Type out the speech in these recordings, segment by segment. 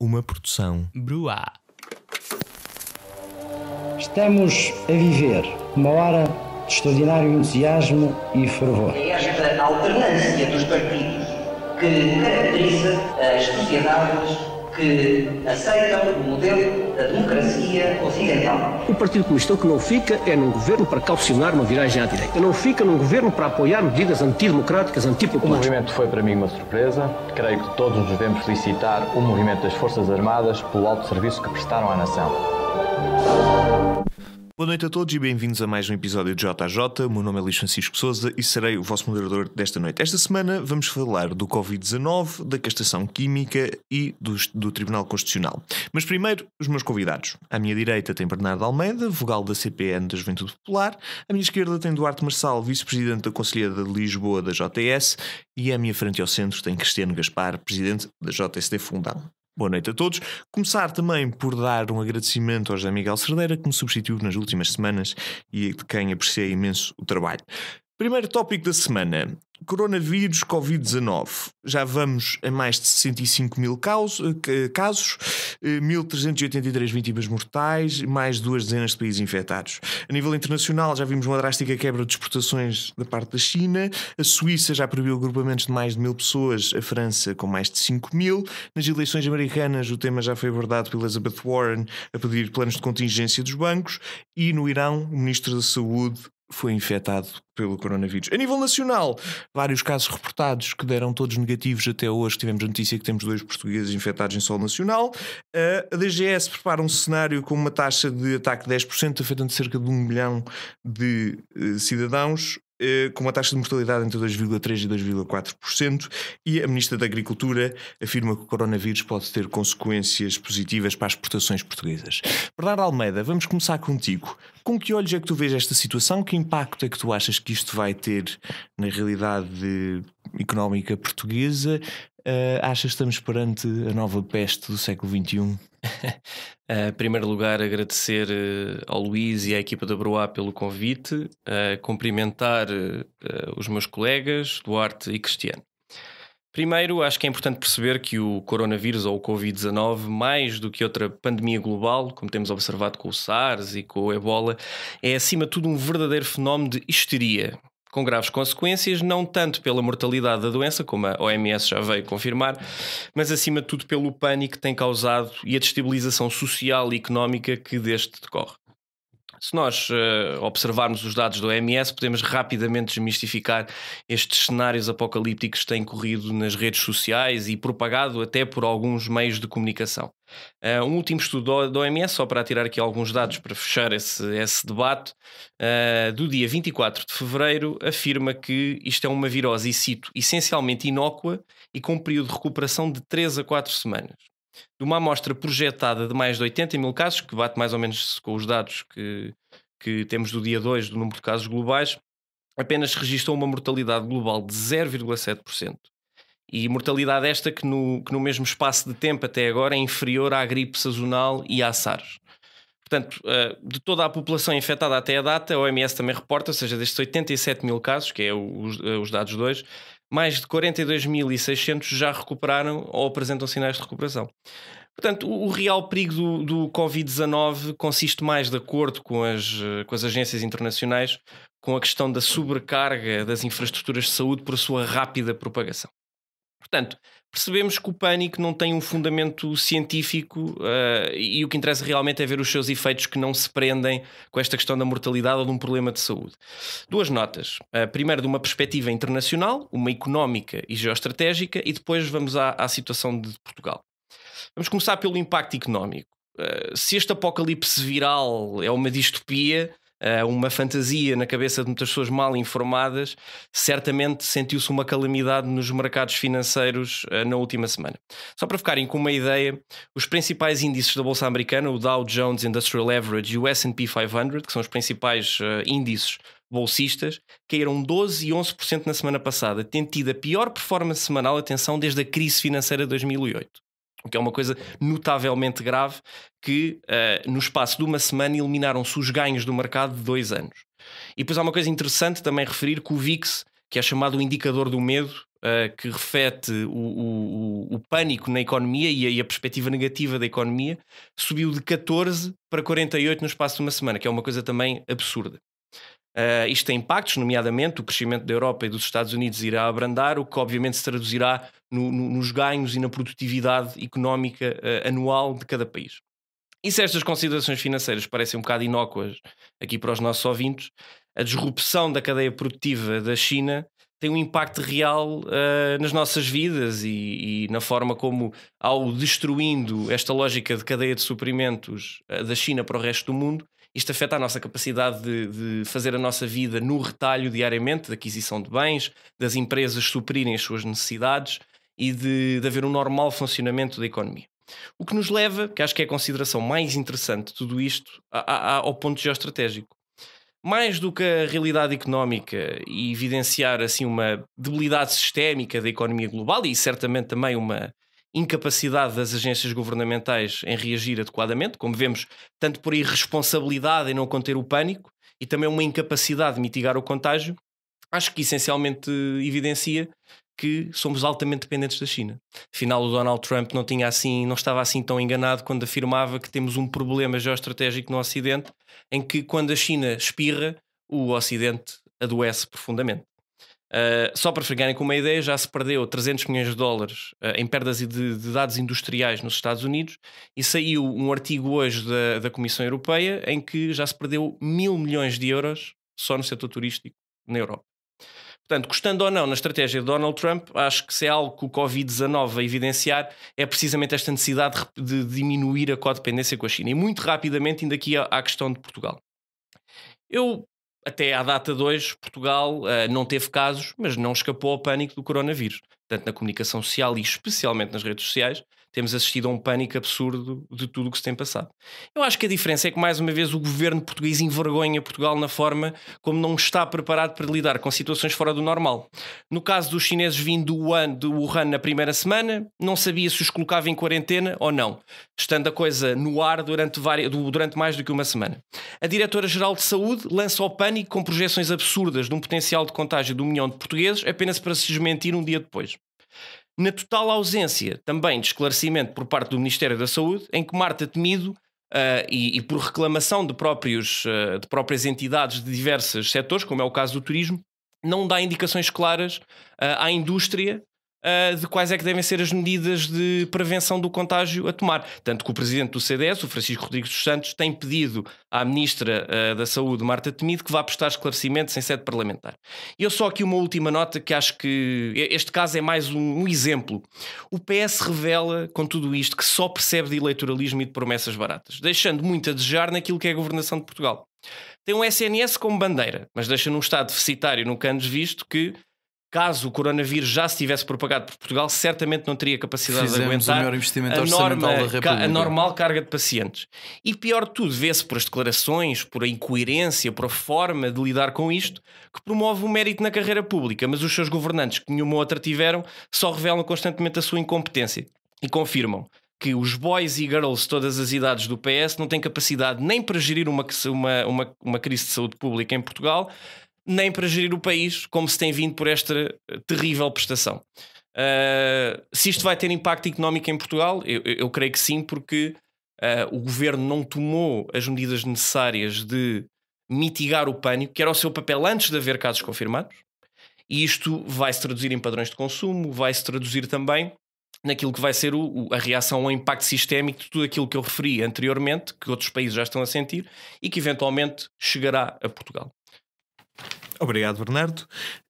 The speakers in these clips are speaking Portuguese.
Uma produção. Bruá. Estamos a viver uma hora de extraordinário entusiasmo e fervor. É esta alternância dos partidos que caracteriza as sociedades que aceitam o modelo da democracia ocidental. O Partido Comunista o que não fica é num governo para calcionar uma viragem à direita. Não fica num governo para apoiar medidas antidemocráticas, antipopulares. O movimento foi para mim uma surpresa. Creio que todos devemos felicitar o movimento das Forças Armadas pelo alto serviço que prestaram à nação. Boa noite a todos e bem-vindos a mais um episódio de JJ. O meu nome é Luís Francisco Souza e serei o vosso moderador desta noite. Esta semana vamos falar do Covid-19, da castação química e do, do, Tribunal Constitucional. Mas primeiro, os meus convidados. À minha direita tem Bernardo Almeida, vogal da CPN da Juventude Popular. À minha esquerda tem Duarte Marçal, vice-presidente da Conselheira de Lisboa da JTS. E à minha frente e ao centro tem Cristiano Gaspar, presidente da JSD Fundão. Boa noite a todos. Começar também por dar um agradecimento ao José Miguel Cerdeira, que me substituiu nas últimas semanas e de quem apreciei imenso o trabalho. Primeiro tópico da semana: coronavírus Covid-19. Já vamos a mais de 65 mil eh, casos, 1.383 eh, vítimas mortais, mais duas dezenas de países infectados. A nível internacional, já vimos uma drástica quebra de exportações da parte da China. A Suíça já proibiu agrupamentos de mais de mil pessoas, a França com mais de 5 mil. Nas eleições americanas, o tema já foi abordado pela Elizabeth Warren a pedir planos de contingência dos bancos. E no Irão, o Ministro da Saúde foi infectado pelo coronavírus. A nível nacional, vários casos reportados que deram todos negativos até hoje. Tivemos notícia que temos dois portugueses infectados em solo nacional. A DGS prepara um cenário com uma taxa de ataque de 10%, afetando cerca de um milhão de eh, cidadãos. Eh, com uma taxa de mortalidade entre 2,3% e 2,4%, e a Ministra da Agricultura afirma que o coronavírus pode ter consequências positivas para as exportações portuguesas. Bernardo Almeida, vamos começar contigo. Com que olhos é que tu vês esta situação? Que impacto é que tu achas que isto vai ter na realidade económica portuguesa? Uh, achas que estamos perante a nova peste do século XXI? uh, eh, em primeiro lugar, agradecer uh, ao Luís e à equipa da Broá pelo convite, cumprimentar os meus colegas, Duarte e Cristiano. Primeiro, acho que é importante perceber que o coronavírus ou o Covid-19, mais do que outra pandemia global, como temos observado com o SARS e com o Ebola, é acima de tudo um verdadeiro fenómeno de histeria, com graves consequências, não tanto pela mortalidade da doença, como a OMS já veio confirmar, mas acima de tudo pelo pânico que tem causado e a destabilização social e económica que deste decorre. Se nós uh, observarmos os dados do OMS, podemos rapidamente desmistificar estes cenários apocalípticos que têm corrido nas redes sociais e propagado até por alguns meios de comunicação. Uh, um último estudo da OMS, só para tirar aqui alguns dados para fechar esse, esse debate, uh, do dia 24 de fevereiro, afirma que isto é uma virose, e cito, essencialmente inócua e com um período de recuperação de 3 a 4 semanas de uma amostra projetada de mais de 80 mil casos, que bate mais ou menos com os dados que, que temos do dia 2 do número de casos globais, apenas registrou uma mortalidade global de 0,7%. E mortalidade esta que no, que no mesmo espaço de tempo até agora é inferior à gripe sazonal e à SARS. Portanto, eh, de toda a população infectada até a data, a OMS também reporta, ou seja, destes 87 mil casos, que é os, eh, os dados 2, mais de 42.600 já recuperaram ou apresentam sinais de recuperação. Portanto, o real perigo do, do Covid-19 consiste mais, de acordo com as, eh, com as agências internacionais, com a questão da sobrecarga das infraestruturas de saúde por sua rápida propagação. Portanto, percebemos que o pânico não tem um fundamento científico uh, e o que interessa realmente é ver os seus efeitos que não se prendem com esta questão da mortalidade ou de um problema de saúde. Duas notas. Uh, primeiro, de uma perspectiva internacional, uma económica e geoestratégica, e depois vamos à, à situação de Portugal. Vamos começar pelo impacto económico. Uh, se este apocalipse viral é uma distopia, eh, uma fantasia na cabeça de muitas pessoas mal informadas, certamente sentiu-se uma calamidade nos mercados financeiros eh, na última semana. Só para ficarem com uma ideia, os principais índices da Bolsa Americana, o Dow Jones Industrial Average e o SP 500, que são os principais eh, índices bolsistas, caíram 12% e 11% na semana passada, tendo tido a pior performance semanal, atenção, desde a crise financeira de 2008 que é uma coisa notavelmente grave, que uh, no espaço de uma semana eliminaram-se os ganhos do mercado de dois anos. E depois há uma coisa interessante também referir que o VIX, que é chamado o indicador do medo, uh, que reflete o, o, o, pânico na economia e a, e a, perspectiva negativa da economia, subiu de 14 para 48 no espaço de uma semana, que é uma coisa também absurda. Uh, isto tem impactos, nomeadamente o crescimento da Europa e dos Estados Unidos irá abrandar, o que obviamente se traduzirá no, no, nos ganhos e na produtividade económica uh, anual de cada país. E se estas considerações financeiras parecem um bocado inócuas aqui para os nossos ouvintes, a disrupção da cadeia produtiva da China tem um impacto real uh, nas nossas vidas e, e, na forma como, ao destruindo esta lógica de cadeia de suprimentos uh, da China para o resto do mundo, isto afeta a nossa capacidade de, de, fazer a nossa vida no retalho diariamente, da aquisição de bens, das empresas suprirem as suas necessidades, e de, de haver um normal funcionamento da economia. O que nos leva, que acho que é a consideração mais interessante de tudo isto, a, a, ao ponto geoestratégico. Mais do que a realidade económica e evidenciar assim uma debilidade sistémica da economia global e certamente também uma incapacidade das agências governamentais em reagir adequadamente, como vemos, tanto por irresponsabilidade em não conter o pânico e também uma incapacidade de mitigar o contágio, acho que essencialmente evidencia que somos altamente dependentes da China. Afinal, o Donald Trump não tinha assim, não estava assim tão enganado quando afirmava que temos um problema geoestratégico no Ocidente, em que quando a China espirra, o Ocidente adoece profundamente. Uh, só para ficarem com uma ideia, já se perdeu 300 milhões de dólares uh, em perdas de, de, dados industriais nos Estados Unidos e saiu um artigo hoje da, da Comissão Europeia em que já se perdeu mil milhões de euros só no setor turístico na Europa. Portanto, gostando ou não na estratégia de Donald Trump, acho que se é algo que o Covid-19 a evidenciar é precisamente esta necessidade de diminuir a codependência com a China. E muito rapidamente, ainda aqui à questão de Portugal. Eu, até à data hoje, Portugal uh, não teve casos, mas não escapou ao pânico do coronavírus. Tanto na comunicação social e especialmente nas redes sociais, temos assistido a um pânico absurdo de tudo o que se tem passado. Eu acho que a diferença é que, mais uma vez, o governo português envergonha Portugal na forma como não está preparado para lidar com situações fora do normal. No caso dos chineses vindo do Wuhan, do Wuhan na primeira semana, não sabia se os colocava em quarentena ou não, estando a coisa no ar durante, várias, durante mais do que uma semana. A Diretora-Geral de Saúde lança o pânico com projeções absurdas de um potencial de contágio de um milhão de portugueses apenas para se desmentir um dia depois na total ausência também de esclarecimento por parte do Ministério da Saúde, em que Marta Temido, uh, e, e, por reclamação de, próprios, uh, de próprias entidades de diversos setores, como é o caso do turismo, não dá indicações claras uh, à indústria uh, de quais é que devem ser as medidas de prevenção do contágio a tomar. Tanto que o presidente do CDS, o Francisco Rodrigues dos Santos, tem pedido à ministra uh, da Saúde, Marta Temido, que vá prestar esclarecimentos em sede parlamentar. E eu só aqui uma última nota que acho que este caso é mais um, um exemplo. O PS revela com tudo isto que só percebe de eleitoralismo e de promessas baratas, deixando muito a desejar naquilo que é a governação de Portugal. Tem um SNS como bandeira, mas deixa num estado deficitário, nunca antes visto que caso o coronavírus já se tivesse propagado por Portugal, certamente não teria capacidade Fizemos de aguentar a, norma, a normal carga de pacientes. E pior de tudo, vê-se por as declarações, por a incoerência, por a forma de lidar com isto, que promove o mérito na carreira pública, mas os seus governantes, que nenhuma outra tiveram, só revelam constantemente a sua incompetência e confirmam que os boys e girls de todas as idades do PS não têm capacidade nem para gerir uma, uma, uma crise de saúde pública em Portugal, nem para gerir o país, como se tem vindo por esta eh, terrível prestação. Uh, se isto vai ter impacto económico em Portugal, eu, eu creio que sim, porque uh, o governo não tomou as medidas necessárias de mitigar o pânico, que era o seu papel antes de haver casos confirmados, e isto vai se traduzir em padrões de consumo, vai se traduzir também naquilo que vai ser o, a reação ao impacto sistémico de tudo aquilo que eu referi anteriormente, que outros países já estão a sentir e que eventualmente chegará a Portugal. Obrigado, Bernardo.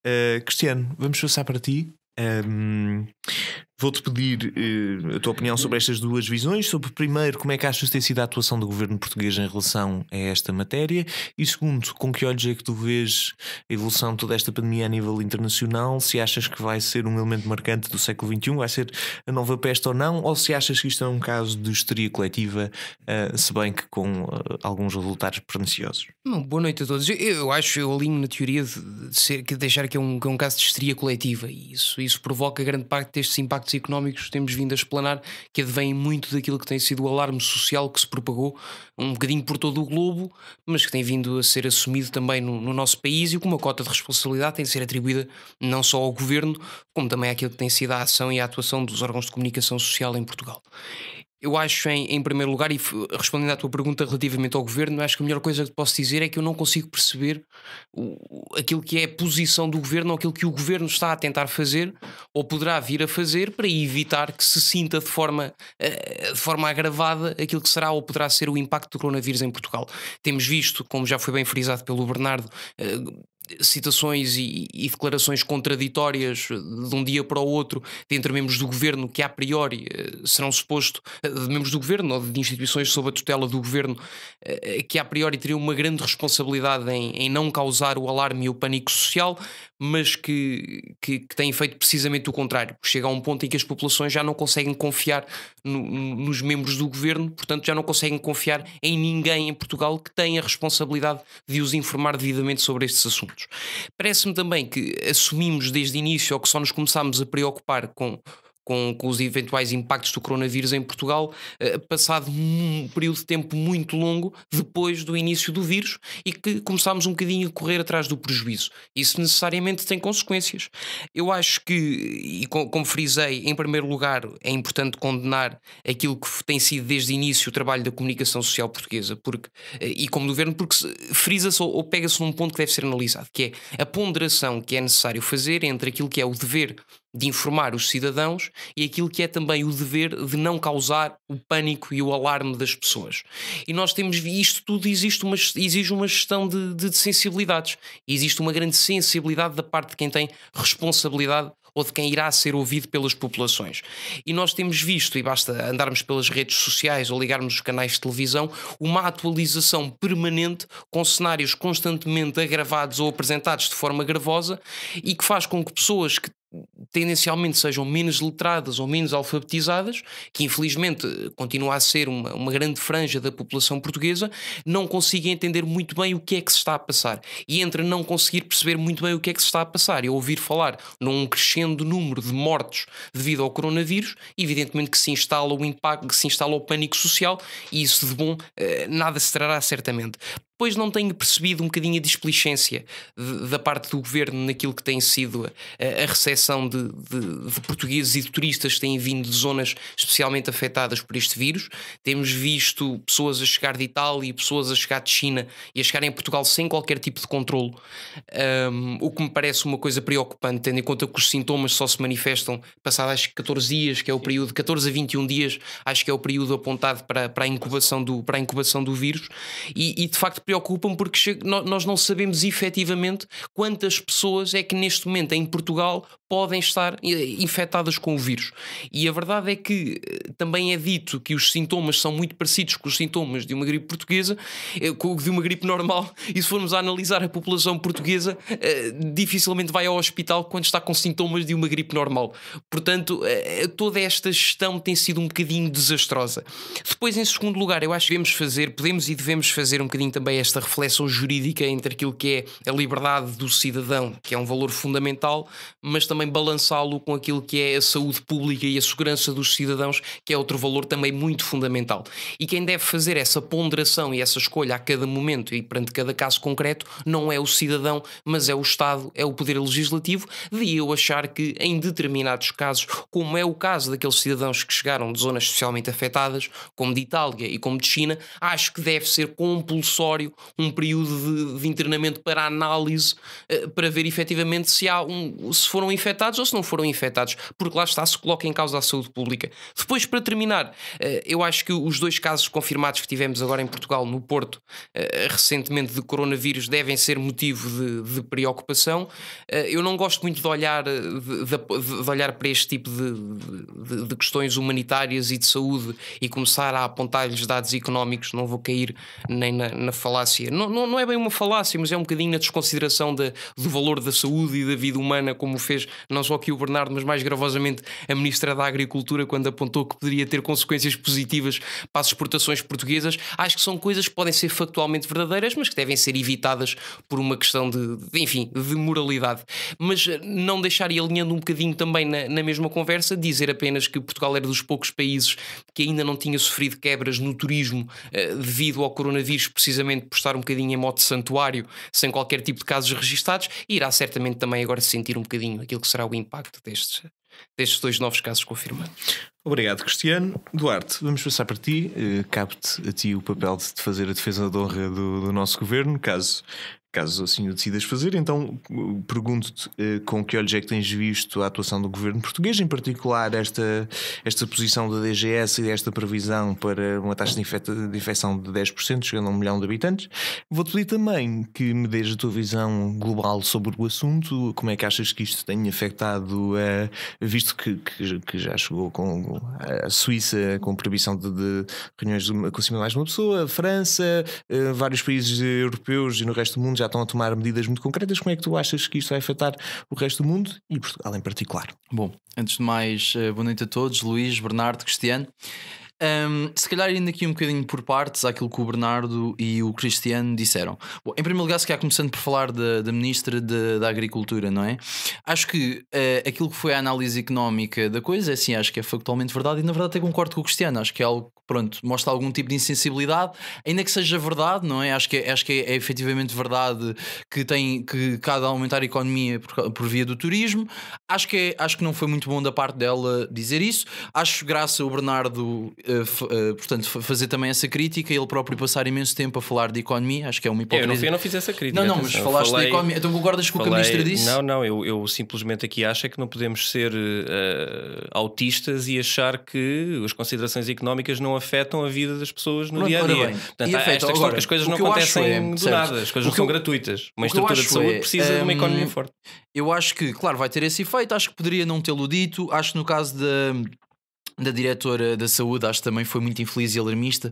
Uh, Cristiano, vamos passar para ti. Um, ehm, Vou-te pedir eh, a tua opinião sobre estas duas visões, sobre primeiro como é que achas ter sido a atuação do governo português em relação a esta matéria e segundo, com que olhos é que tu vês a evolução de toda esta pandemia a nível internacional, se achas que vai ser um elemento marcante do século XXI, vai ser a nova peste ou não, ou se achas que isto é um caso de histeria coletiva, uh, se bem que com uh, alguns resultados perniciosos. Bom, boa noite a todos. Eu, eu, acho, eu alinho na teoria de, ser, de deixar que é, um, que é um caso de histeria coletiva e isso, isso provoca grande parte destes impactos impactos económicos temos vindo a explanar, que advém muito daquilo que tem sido o alarme social que se propagou um bocadinho por todo o globo, mas que tem vindo a ser assumido também no, no nosso país e com uma cota de responsabilidade tem de ser atribuída não só ao governo, como também àquilo que tem sido a ação e a atuação dos órgãos de comunicação social em Portugal. Eu acho, em, em primeiro lugar, e respondendo à tua pergunta relativamente ao governo, acho que a melhor coisa que posso dizer é que eu não consigo perceber o, aquilo que é a posição do governo ou aquilo que o governo está a tentar fazer ou poderá vir a fazer para evitar que se sinta de forma, eh, de forma agravada aquilo que será ou poderá ser o impacto do coronavírus em Portugal. Temos visto, como já foi bem frisado pelo Bernardo, eh, citações e, e, declarações contraditórias de um dia para o outro de entre membros do governo que a priori eh, serão suposto eh, de membros do governo ou de instituições sob a tutela do governo eh, que a priori teriam uma grande responsabilidade em, em não causar o alarme e o pânico social mas que, que, que, têm feito precisamente o contrário. Chega a um ponto em que as populações já não conseguem confiar no, nos membros do governo, portanto, já não conseguem confiar em ninguém em Portugal que tenha a responsabilidade de os informar devidamente sobre estes assuntos. Parece-me também que assumimos desde o início, ou que só nos começámos a preocupar com com, com os eventuais impactos do coronavírus em Portugal, eh, passado um período de tempo muito longo depois do início do vírus e que começámos um bocadinho a correr atrás do prejuízo. Isso necessariamente tem consequências. Eu acho que, e como frisei, em primeiro lugar, é importante condenar aquilo que tem sido desde o início o trabalho da comunicação social portuguesa porque, eh, e como governo, porque frisa-se ou pega-se num ponto que deve ser analisado, que é a ponderação que é necessário fazer entre aquilo que é o dever de informar os cidadãos e aquilo que é também o dever de não causar o pânico e o alarme das pessoas. E nós temos isto tudo existe uma, exige uma gestão de, de, de sensibilidades. E existe uma grande sensibilidade da parte de quem tem responsabilidade ou de quem irá ser ouvido pelas populações. E nós temos visto, e basta andarmos pelas redes sociais ou ligarmos os canais de televisão, uma atualização permanente com cenários constantemente agravados ou apresentados de forma gravosa e que faz com que pessoas que tendencialmente sejam menos letradas ou menos alfabetizadas, que infelizmente eh, continua a ser uma, uma, grande franja da população portuguesa, não conseguem entender muito bem o que é que se está a passar. E entre não conseguir perceber muito bem o que é que se está a passar e ouvir falar num crescendo número de mortos devido ao coronavírus, evidentemente que se instala o impacto, que se instala o pânico social e isso de bom eh, nada se trará certamente pois não tenho percebido um bocadinho a displicência de, da parte do governo naquilo que tem sido a, a recepção de, de, de, portugueses e de turistas que têm vindo de zonas especialmente afetadas por este vírus. Temos visto pessoas a chegar de Itália e pessoas a chegar de China e a chegarem a Portugal sem qualquer tipo de controle, um, o que me parece uma coisa preocupante, tendo em conta que os sintomas só se manifestam passados acho, 14 dias, que é o período, 14 a 21 dias, acho que é o período apontado para, para, a, incubação do, para a incubação do vírus, e, e de facto preocupam porque nós não sabemos efetivamente quantas pessoas é que neste momento em Portugal podem estar eh, infectadas com o vírus. E a verdade é que eh, também é dito que os sintomas são muito parecidos com os sintomas de uma gripe portuguesa, eh, com de uma gripe normal, e se formos a analisar a população portuguesa, dificilmente vai ao hospital quando está com sintomas de uma gripe normal. Portanto, toda esta gestão tem sido um bocadinho desastrosa. Depois, em segundo lugar, eu acho que devemos fazer, podemos e devemos fazer um bocadinho também esta reflexão jurídica entre aquilo que é a liberdade do cidadão, que é um valor fundamental, mas também balançá-lo com aquilo que é a saúde pública e a segurança dos cidadãos, que é outro valor também muito fundamental. E quem deve fazer essa ponderação e essa escolha a cada momento e perante cada caso concreto não é o cidadão, mas é o Estado, é o Poder Legislativo, de eu achar que em determinados casos, como é o caso daqueles cidadãos que chegaram de zonas socialmente afetadas, como de Itália e como de China, acho que deve ser compulsório necessário um período de, de internamento para análise eh, para ver efetivamente se, há um, se foram infectados ou se não foram infectados, porque lá está, se coloca em causa a saúde pública. Depois, para terminar, eh, eu acho que os dois casos confirmados que tivemos agora em Portugal, no Porto, eh, recentemente de coronavírus, devem ser motivo de, de preocupação. eu não gosto muito de olhar, de, de olhar para este tipo de questões humanitárias e de saúde e começar a apontar-lhes dados económicos, não vou cair nem na, na falácia. Não, não, não, é bem uma falácia, mas é um bocadinho na desconsideração de, do valor da saúde e da vida humana, como fez não só aqui o Bernardo, mas mais gravosamente a Ministra da Agricultura, quando apontou que poderia ter consequências positivas para as exportações portuguesas. Acho que são coisas que podem ser factualmente verdadeiras, mas que devem ser evitadas por uma questão de, de enfim, de moralidade. Mas eh, não deixar, e alinhando um bocadinho também na, na mesma conversa, dizer apenas que Portugal era dos poucos países que ainda não tinha sofrido quebras no turismo eh, devido ao coronavírus, precisamente postar um bocadinho em modo santuário, sem qualquer tipo de casos registados, e irá certamente também agora sentir um bocadinho aquilo que será o impacto destes, destes dois novos casos confirmados. Obrigado, Cristiano. Duarte, vamos passar para ti. Eh, cabe Capte a ti o papel de fazer a defesa da honra do, do nosso governo, caso Caso assim o decidas fazer, então uh, pergunto-te uh, com que olhos é que tens visto a atuação do governo português, em particular esta, esta posição da DGS e esta previsão para uma taxa de, infecta, de infecção de 10%, chegando a um milhão de habitantes. Vou-te pedir também que me dês a tua visão global sobre o assunto, como é que achas que isto tem afetado, visto que, que, que, já chegou com a Suíça com proibição de, de reuniões com mais de uma pessoa, a França, uh, vários países europeus e no resto do mundo já estão a tomar medidas muito concretas. Como é que tu achas que isto vai afetar o resto do mundo e Portugal em particular? Bom, antes de mais, eh, boa noite a todos, Luís, Bernardo, Cristiano. Um, se calhar indo aqui um bocadinho por partes àquilo que o Bernardo e o Cristiano disseram. Bom, em primeiro lugar, se calhar começando por falar da, da Ministra de, da Agricultura, não é? Acho que uh, aquilo que foi a análise económica da coisa, é assim, acho que é factualmente verdade e na verdade até concordo com o Cristiano. Acho que é algo que, pronto, mostra algum tipo de insensibilidade, ainda que seja verdade, não é? Acho que, é, acho que é, é efetivamente verdade que tem que cada aumentar a economia por, por via do turismo. Acho que, é, acho que não foi muito bom da parte dela dizer isso. Acho graça o Bernardo eh, eh, portanto, fazer também essa crítica, e ele próprio passar imenso tempo a falar de economia, acho que é uma é, hipótese. Eu não, eu não fiz essa crítica. Não, não, mas falaste falei, economia. Então concordas com o que a ministra disse? Não, não, eu, eu simplesmente aqui acho é que não podemos ser uh, autistas e achar que as considerações económicas não afetam a vida das pessoas no dia a dia. Portanto, afeta, esta agora, as coisas não acontecem é, do certo. nada, as coisas não são eu, gratuitas. Uma estrutura de saúde é, precisa de uma hum, economia forte. Eu acho que, claro, vai ter esse efeito, acho que poderia não tê-lo dito, acho que no caso da da diretora da saúde, acho que também foi muito infeliz e alarmista,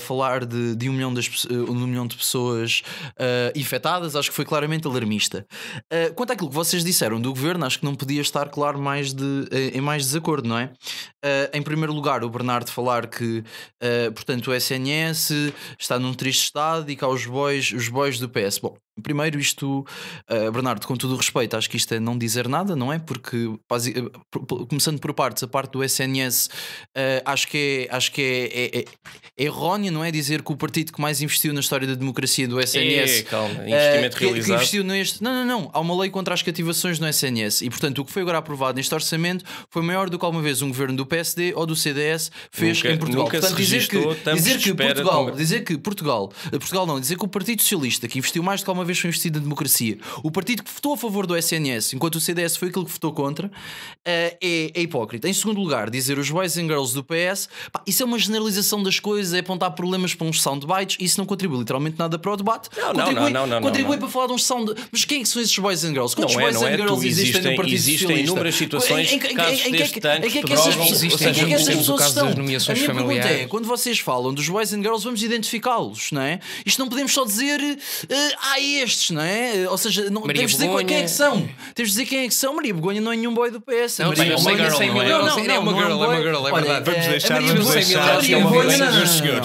falar de, de um, milhão das, eh, um milhão de pessoas uh, infectadas, acho que foi claramente alarmista. Uh, quanto àquilo que vocês disseram do governo, acho que não podia estar claro mais de, em mais desacordo, não é? em primeiro lugar, o Bernardo falar que, portanto, o SNS está num triste estado e que há os bois os boys do PS. Bom, Primeiro, isto, uh, Bernardo, com todo o respeito, acho que isto é não dizer nada, não é? Porque, eh, começando por partes, a parte do SNS, uh, eh, acho que, é, acho que é, é, é, é não é? Dizer que o partido que mais investiu na história da democracia do SNS. É, calma, investimento uh, realizado. Que investiu neste. Não, não, não. Há uma lei contra as cativações no SNS e, portanto, o que foi agora aprovado neste orçamento foi maior do que alguma vez um governo do PSD ou do CDS fez nunca, em Portugal. portanto, dizer que, dizer que Portugal, dizer que Portugal, Portugal não, dizer que o Partido Socialista que investiu mais do que alguma uma vez foi investido na democracia. O partido que votou a favor do SNS, enquanto o CDS foi aquilo que votou contra, eh, é, é hipócrita. Em segundo lugar, dizer os boys and girls do PS, pá, isso é uma generalização das coisas, é apontar problemas para uns soundbites, isso não contribui literalmente nada para o debate. Não, contribui, não, não, não, contribui para falar de uns sound. Mas quem é que são esses boys and girls? Quantos é, boys and é. girls existem, no Partido Socialista? Existem inúmeras situações, em, em, casos em, que é essas pessoas estão? A minha pergunta é, quando vocês falam dos boys and girls, vamos identificá-los, não é? Isto não podemos só dizer, eh, ai, estes, não é? Eh, ou seja, não, Maria temos de dizer quem é que são. Temos de dizer quem é que são. Maria Begonha não é nenhum boy do PS. Não, Maria Begonha é, é? Não, é uma girl, é, é uma girl, é verdade. Vamos deixar eh, os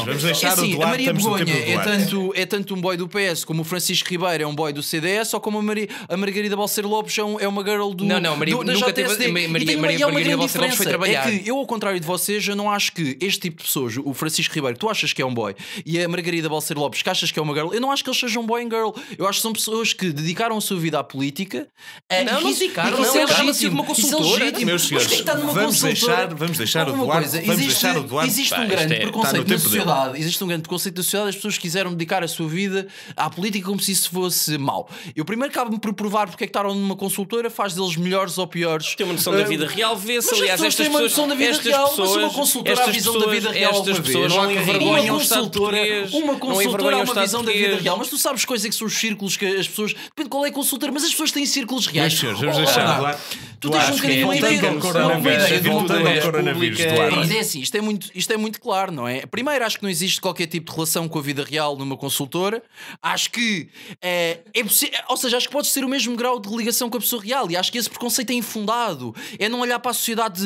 Vamos deixar Maria Begonha é tanto, é tanto um boy do PS como o Francisco Ribeiro é um boy do CDS ou como a, Maria, a Margarida Balseiro Lopes é, um, é uma girl do. Não, não, Maria, do, nunca JTSD. teve. Maria, Lopes foi é trabalhar. É que eu, ao contrário de vocês, eu não acho que este tipo de pessoas, o Francisco Ribeiro, tu achas que é um boy, e a Margarida Balseiro Lopes, que achas que é uma girl, eu não acho que eles sejam boy and girl. Eu acho que são pessoas que dedicaram a sua vida à política. Eh, é, não, não dedicaram, não, não, não, não, uma é consultora. É Meus senhores, está numa vamos, deixar, vamos deixar o Duarte. Coisa, vamos existe, deixar o Duarte. Existe um grande é, preconceito na sociedade. Dele. Existe um grande preconceito na sociedade. As pessoas quiseram dedicar a sua vida à política como se isso fosse mau. Eu primeiro acabo-me por provar porque é que estaram numa consultora, faz deles melhores ou piores. Tem uma noção uh, da vida ah, real, vê-se. Aliás, estas pessoas. Uma noção da vida real, pessoas, mas uma consultora a visão da vida real. Estas pessoas não envergonham o Estado Uma consultora é uma visão da vida real, mas tu sabes coisas é que são círculos que as pessoas. Depende de qual é a consulta, mas as pessoas têm círculos reais. vamos oh, deixar tu tens um é bocadinho de coronavírus, coronavírus, é assim, isto é, muito, isto é muito claro, não é? Primeiro, acho que não existe qualquer tipo de relação com a vida real numa consultora. Acho que eh, é, é possível, ou seja, acho que pode ser o mesmo grau de ligação com a pessoa real e acho que esse preconceito é infundado. É não olhar para a sociedade,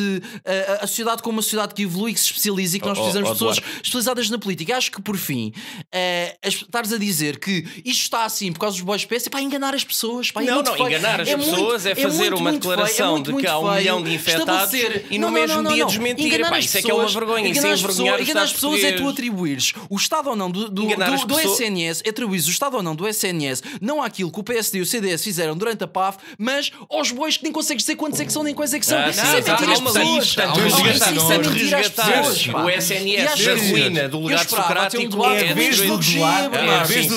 a, eh, a sociedade como uma sociedade que evolui, que se especializa e que nós oh, oh, precisamos de oh, pessoas especializadas na política. Acho que por fim, é, estares a dizer que isto está assim por causa dos boys pés é para enganar as pessoas. Pá, é não, não, enganar as é pessoas muito, é, é fazer muito, uma declaração é noção muito, de que há um milhão de infectados e no não, mesmo não, não, dia desmentir. Epá, pessoas, isso é que é uma vergonha. Enganar isso é enganar as pessoas é tu atribuires o Estado ou não do, do, do, do, do SNS, atribuís o Estado ou não do SNS, não àquilo que o PSD e o CDS fizeram durante a PAF, mas aos bois que nem consegues dizer quantos é que são nem quais é que são. Ah, isso é mentira às pessoas. Isso é mentira às é pessoas. O SNS, a ruína do legado socrático, é em vez do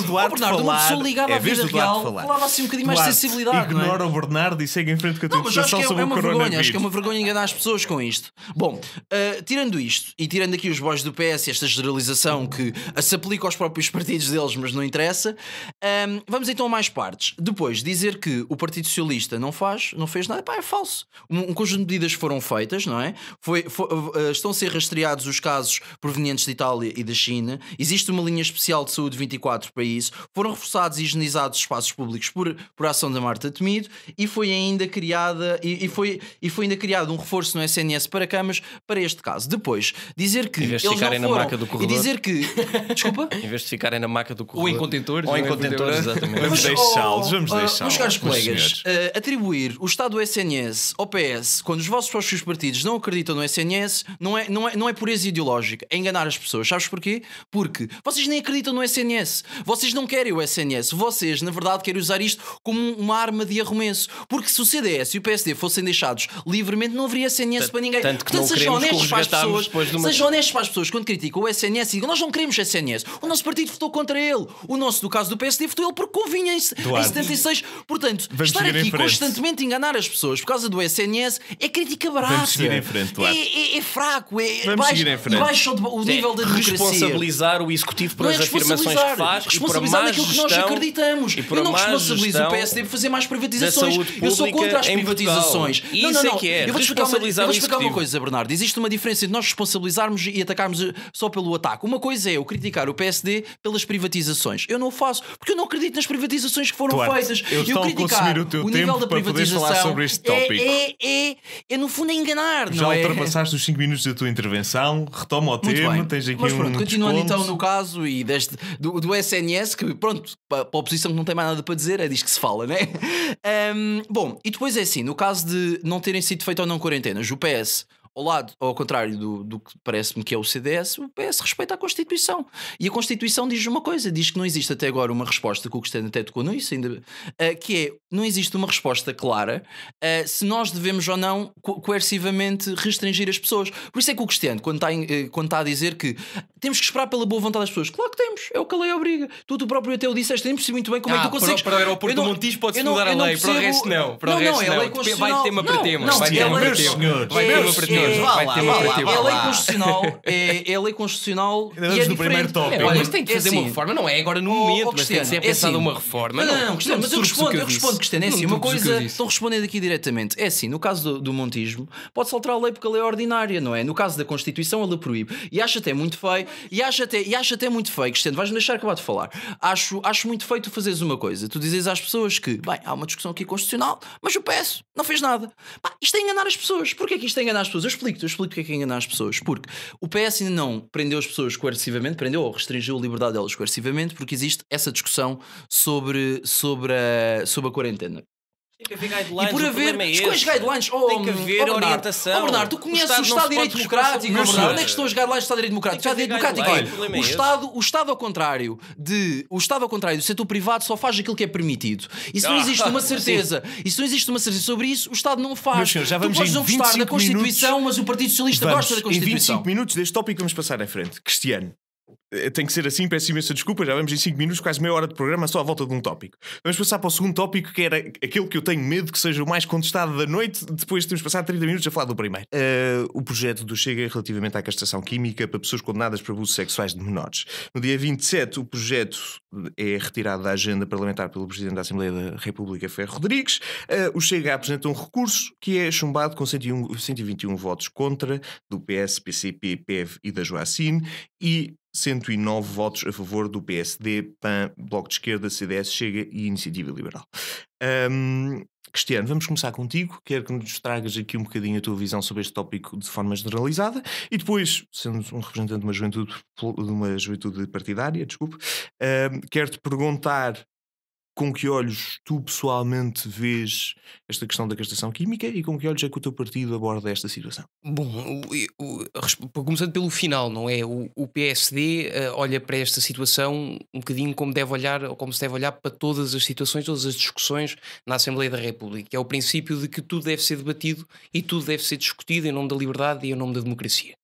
Duarte falar, é, uma pessoa ligada à vida real, falava assim um bocadinho mais de sensibilidade. Ignora o Bernardo e segue em frente com a tua discussão é o Vergonha, acho que é uma vergonha enganar as pessoas com isto. Bom, uh, tirando isto e tirando aqui os boys do PS, esta generalização que se aplica aos próprios partidos deles, mas não interessa, um, ehm, vamos então a mais partes. Depois, dizer que o Partido Socialista não faz, não fez nada, pá, é falso. Um, um conjunto de medidas foram feitas, não é? Foi, foi uh, eh, estão a ser rastreados os casos provenientes da Itália e da China, existe uma linha especial de saúde 24 para isso, foram reforçados e higienizados espaços públicos por, por ação da Marta Temido e foi ainda criada e, e, foi, e foi ainda criado um reforço no SNS para camas para este caso. Depois, dizer que. Em vez de ficarem na maca do corredor. E dizer que. Desculpa? Em vez de ficarem na maca do corredor. Ou em contentores. Ou em é? contentores, exatamente. Vamos oh, deixá-los, vamos oh, deixá-los. Meus caros colegas, eh, atribuir o Estado do SNS ao PS quando os vossos próprios partidos não acreditam no SNS não é, não é, não é pureza ideológica, é enganar as pessoas. Sabes porquê? Porque vocês nem acreditam no SNS. Vocês não querem o SNS. Vocês, na verdade, querem usar isto como uma arma de arremesso. Porque se o CDS e o PSD fossem deixados livremente, não haveria SNS para ninguém. Tanto que Portanto, sejam honestos para as pessoas. Uma... Sejam honestos para as pessoas quando criticam o SNS e digam: nós não queremos SNS. O nosso partido votou contra ele. O nosso, no caso do PSD, votou ele porque convinha em, em 76. Portanto, Vamos estar aqui constantemente enganar as pessoas por causa do SNS é crítica barata. É, é, é, fraco, é baixo, baixo o nível é da democracia. Responsabilizar o executivo pelas é afirmações que faz. Responsabilizar aquilo que nós acreditamos. Eu não responsabilizo o PSD por fazer mais privatizações. Eu sou contra as privatizações posições. Isso não, é não, não. é que é. Eu vou responsabilizar uma, eu vou explicar uma tipo. coisa, Bernardo. Existe uma diferença entre nós responsabilizarmos e atacarmos eh, só pelo ataque. Uma coisa é eu criticar o PSD pelas privatizações. Eu não faço, porque eu não acredito nas privatizações que foram feitas. Eu, eu criticar o, o nível da privatização é, é, é, é, no fundo, é enganar. Já é? ultrapassaste os 5 minutos da tua intervenção, retoma o tema, tens aqui Mas pronto, um continuando então no caso e deste, do, do SNS, que pronto, para a oposição que não tem mais nada para dizer, é disto que se fala, né? Um, bom, e depois é assim, no caso base de não terem sido feitas ou não quarentenas. O PS ao lado, ao contrário do, do que parece-me que é o CDS, o PS respeita a Constituição. E a Constituição diz uma coisa: diz que não existe até agora uma resposta, que o Cristiano até tocou nisso, ainda, uh, que é não existe uma resposta clara uh, se nós devemos ou não co coercivamente restringir as pessoas. Por isso é que o Cristiano, quando está, em, eh, quando está a dizer que temos que esperar pela boa vontade das pessoas, claro que temos, é o que a lei obriga. Tu, tu próprio até o disseste, nem percebi muito bem como ah, é que tu ah, consegues. Para, para o aeroporto do Montijo pode-se mudar a lei, percebo... para o resto não. Para não, o resto é não, é não. Vai é tema não, para tema. Não, vai tema para Vai tema para tema. Deus, vá lá, é vá lá. É lei constitucional, é, é lei constitucional é no primeiro diferente. É, olha, isto tem que é fazer assim, uma reforma, não é agora no momento, mas tem que ser é pensada assim. uma reforma. Não, não, Cristiano, mas eu respondo, eu respondo, Cristiano, é assim, uma coisa, estou respondendo aqui diretamente, é assim, no caso do montismo, pode-se alterar a lei porque a lei é ordinária, não é? No caso da Constituição, ela proíbe. E acho até muito feio, e acho até, e acho até muito feio, Cristiano, vais-me deixar acabar de falar. Acho, acho muito feio tu fazeres uma coisa, tu dizes às pessoas que, bem, há uma discussão aqui constitucional, mas o peço, não fez nada. isto é enganar as pessoas. Porquê é que isto é enganar as pessoas? explico, eu explico o que é que é enganar as pessoas. Porque o PS ainda não prendeu as pessoas coercivamente, prendeu ou restringiu a liberdade delas coercivamente, porque existe essa discussão sobre, sobre, a, sobre a quarentena. Tem que haver guidelines. E por haver, é quais guidelines? Oh, tem que oh, haver oh, Bernardo, orientação. Oh, Bernardo, tu conheces o Estado, o Estado de Direito Democrático, oh, Bernardo, onde é que estão os guidelines do Estado de Direito Democrático? Estado de Direito Democrático, olha, o, é Estado, o Estado ao contrário de o Estado ao contrário do setor privado só faz aquilo que é permitido. E se não ah, existe uma certeza, e se não existe uma certeza sobre isso, o Estado não faz. Senhores, já vamos tu podes não gostar da Constituição, minutos, mas o Partido Socialista vamos, gosta da Constituição. Em 25 minutos deste tópico vamos passar em frente. Cristiano, eh, tem que ser assim, peço imensa desculpa, já vamos em 5 minutos, quase meia hora de programa, só à volta de um tópico. Vamos passar para o segundo tópico, que era aquele que eu tenho medo que seja o mais contestado da noite, depois de termos passado 30 minutos a falar do primeiro. Uh, o projeto do Chega relativamente à castração química para pessoas condenadas por abusos sexuais de menores. No dia 27, o projeto é retirado da agenda parlamentar pelo Presidente da Assembleia da República, Ferro Rodrigues. Uh, o Chega apresenta um recurso que é chumbado com 101, 121 votos contra, do PS, PCP, PEV e da Joacine, e 109 votos a favor do PSD, PAN, Bloco de Esquerda, CDS, Chega e Iniciativa Liberal. Um, Cristiano, vamos começar contigo. Quero que nos tragas aqui um bocadinho a tua visão sobre este tópico de forma generalizada e depois, sendo um representante de uma juventude, de uma juventude partidária, desculpe, um, quero-te perguntar com que olhos tu pessoalmente vês esta questão da castração química e com que olhos é que o teu partido aborda esta situação? Bom, o, o, começando pelo final, não é? O, o PSD uh, eh, olha para esta situação um bocadinho como deve olhar, ou como se deve olhar para todas as situações, todas as discussões na Assembleia da República. É o princípio de que tudo deve ser debatido e tudo deve ser discutido em nome da liberdade e em nome da democracia.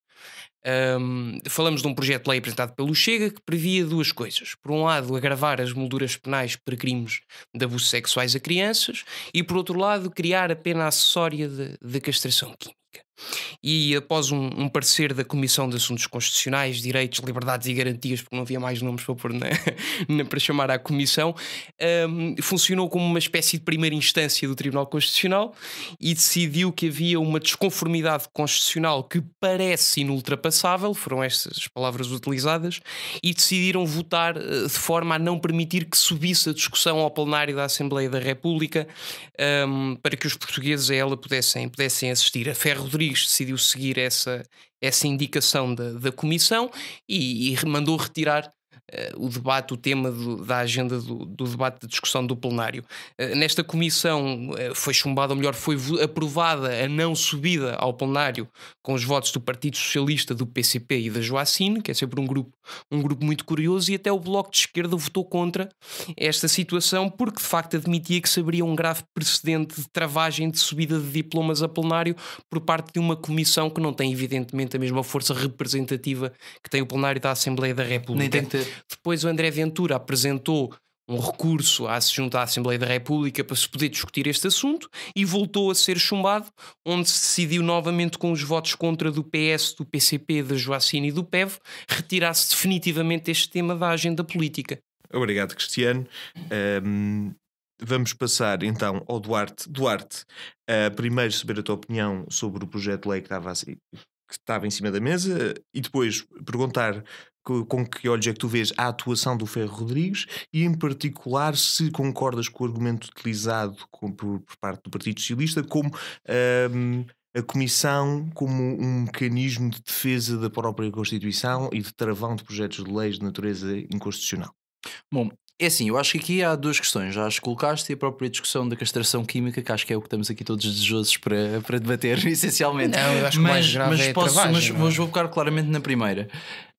Um, falamos de um projeto de lei apresentado pelo Chega que previa duas coisas. Por um lado, agravar as molduras penais para crimes de abusos sexuais a crianças e, por outro lado, criar a pena acessória de, de castração química. E após um, um, parecer da Comissão de Assuntos Constitucionais, Direitos, Liberdades e Garantias, porque não havia mais nomes para, pôr na, na, para chamar à Comissão, um, funcionou como uma espécie de primeira instância do Tribunal Constitucional e decidiu que havia uma desconformidade constitucional que parece inultrapassável, foram estas palavras utilizadas, e decidiram votar eh, de forma a não permitir que subisse a discussão ao plenário da Assembleia da República um, para que os portugueses a ela pudessem, pudessem assistir. A Ferro Rodrigues decidiu seguir essa, essa indicação da, da Comissão e, e mandou retirar eh, o debate, o tema do, da agenda do, do, debate de discussão do plenário. Eh, nesta comissão eh, foi chumbada, ou melhor, foi aprovada a não subida ao plenário com os votos do Partido Socialista, do PCP e da Joacine, que é sempre um grupo, um grupo muito curioso, e até o Bloco de Esquerda votou contra esta situação porque de facto admitia que se abria um grave precedente de travagem de subida de diplomas a plenário por parte de uma comissão que não tem evidentemente a mesma força representativa que tem o plenário da Assembleia da República. Nem tem depois o André Ventura apresentou um recurso à juntar à Assembleia da República para se poder discutir este assunto e voltou a ser chumbado, onde se decidiu novamente com os votos contra do PS, do PCP, da Joacine e do PEV retirar-se definitivamente este tema da agenda política. Obrigado, Cristiano. Um, vamos passar então ao Duarte. Duarte, uh, primeiro saber a tua opinião sobre o projeto de lei que estava, assim, que estava em cima da mesa e depois perguntar com que olhos é que tu vês a atuação do Ferro Rodrigues e, em particular, se concordas com o argumento utilizado com, por, por, parte do Partido Socialista como um, a Comissão como um mecanismo de defesa da própria Constituição e de travão de projetos de leis de natureza inconstitucional. Bom, é assim, eu acho que aqui há duas questões. Já as colocaste e a própria discussão da castração química, que acho que é o que estamos aqui todos desejosos para, para debater, essencialmente. Não, eu acho que mas, mais grave mas é posso, travagem, mas, mas é? vou focar claramente na primeira.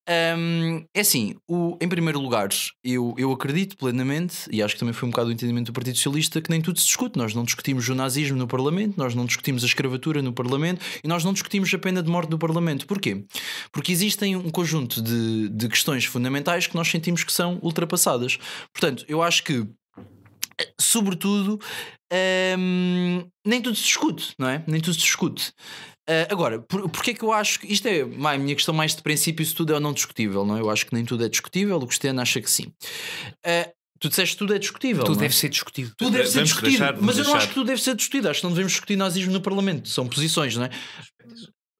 Um, é assim, o, em primeiro lugar, eu, eu acredito plenamente, e acho que também foi um bocado o entendimento do Partido Socialista, que nem tudo se discute. Nós não discutimos o nazismo no Parlamento, nós não discutimos a escravatura no Parlamento e nós não discutimos a pena de morte no Parlamento. Porquê? Porque existem um conjunto de, de questões fundamentais que nós sentimos que são ultrapassadas. Portanto, eu acho que sobretudo, um, nem tudo se discute, não é? Nem tudo se discute. Uh, agora, por, porque é que eu acho que isto é a minha questão mais de princípio se tudo é ou não discutível, não é? Eu acho que nem tudo é discutível, o Cristiano acha que sim. Uh, tu disseste que tudo é discutível. Tudo não? É? deve ser discutido. Tudo deve ser discutido. Deixar, mas eu não acho que tudo deve ser discutido. Acho que não devemos discutir nazismo no Parlamento. São posições, não é?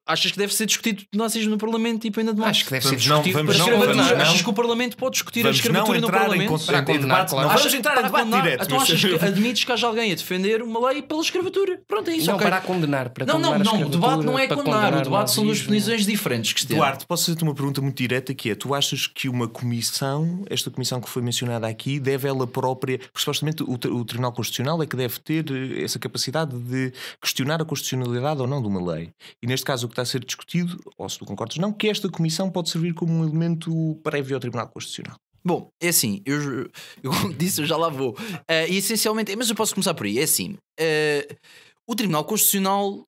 Achas que deve ser discutido nazismo no Parlamento tipo, ainda demais? Acho que deve ser discutido vamos não, vamos não, Achas que o Parlamento pode discutir a escravatura no Parlamento? Vamos não em debate. Claro. Não vamos entrar em debate direto. Então achas que admites que haja alguém a defender uma lei pela escravatura? Pronto, é isso. Não, para condenar. Para não, não, não. O debate não é condenar. O debate são duas definições diferentes que se Duarte, posso fazer-te uma pergunta muito direta que é, tu achas que uma comissão, esta comissão que foi mencionada aqui, deve ela própria, supostamente o Tribunal Constitucional é que deve ter eh, essa capacidade de questionar a constitucionalidade ou não de uma lei. E neste caso que está a ser discutido, ou se tu concordas não, que esta comissão pode servir como um elemento prévio ao Tribunal Constitucional. Bom, é assim, eu, eu como disse, eu já lá vou. Uh, e essencialmente, mas eu posso começar por aí, é assim. Uh, o Tribunal Constitucional uh,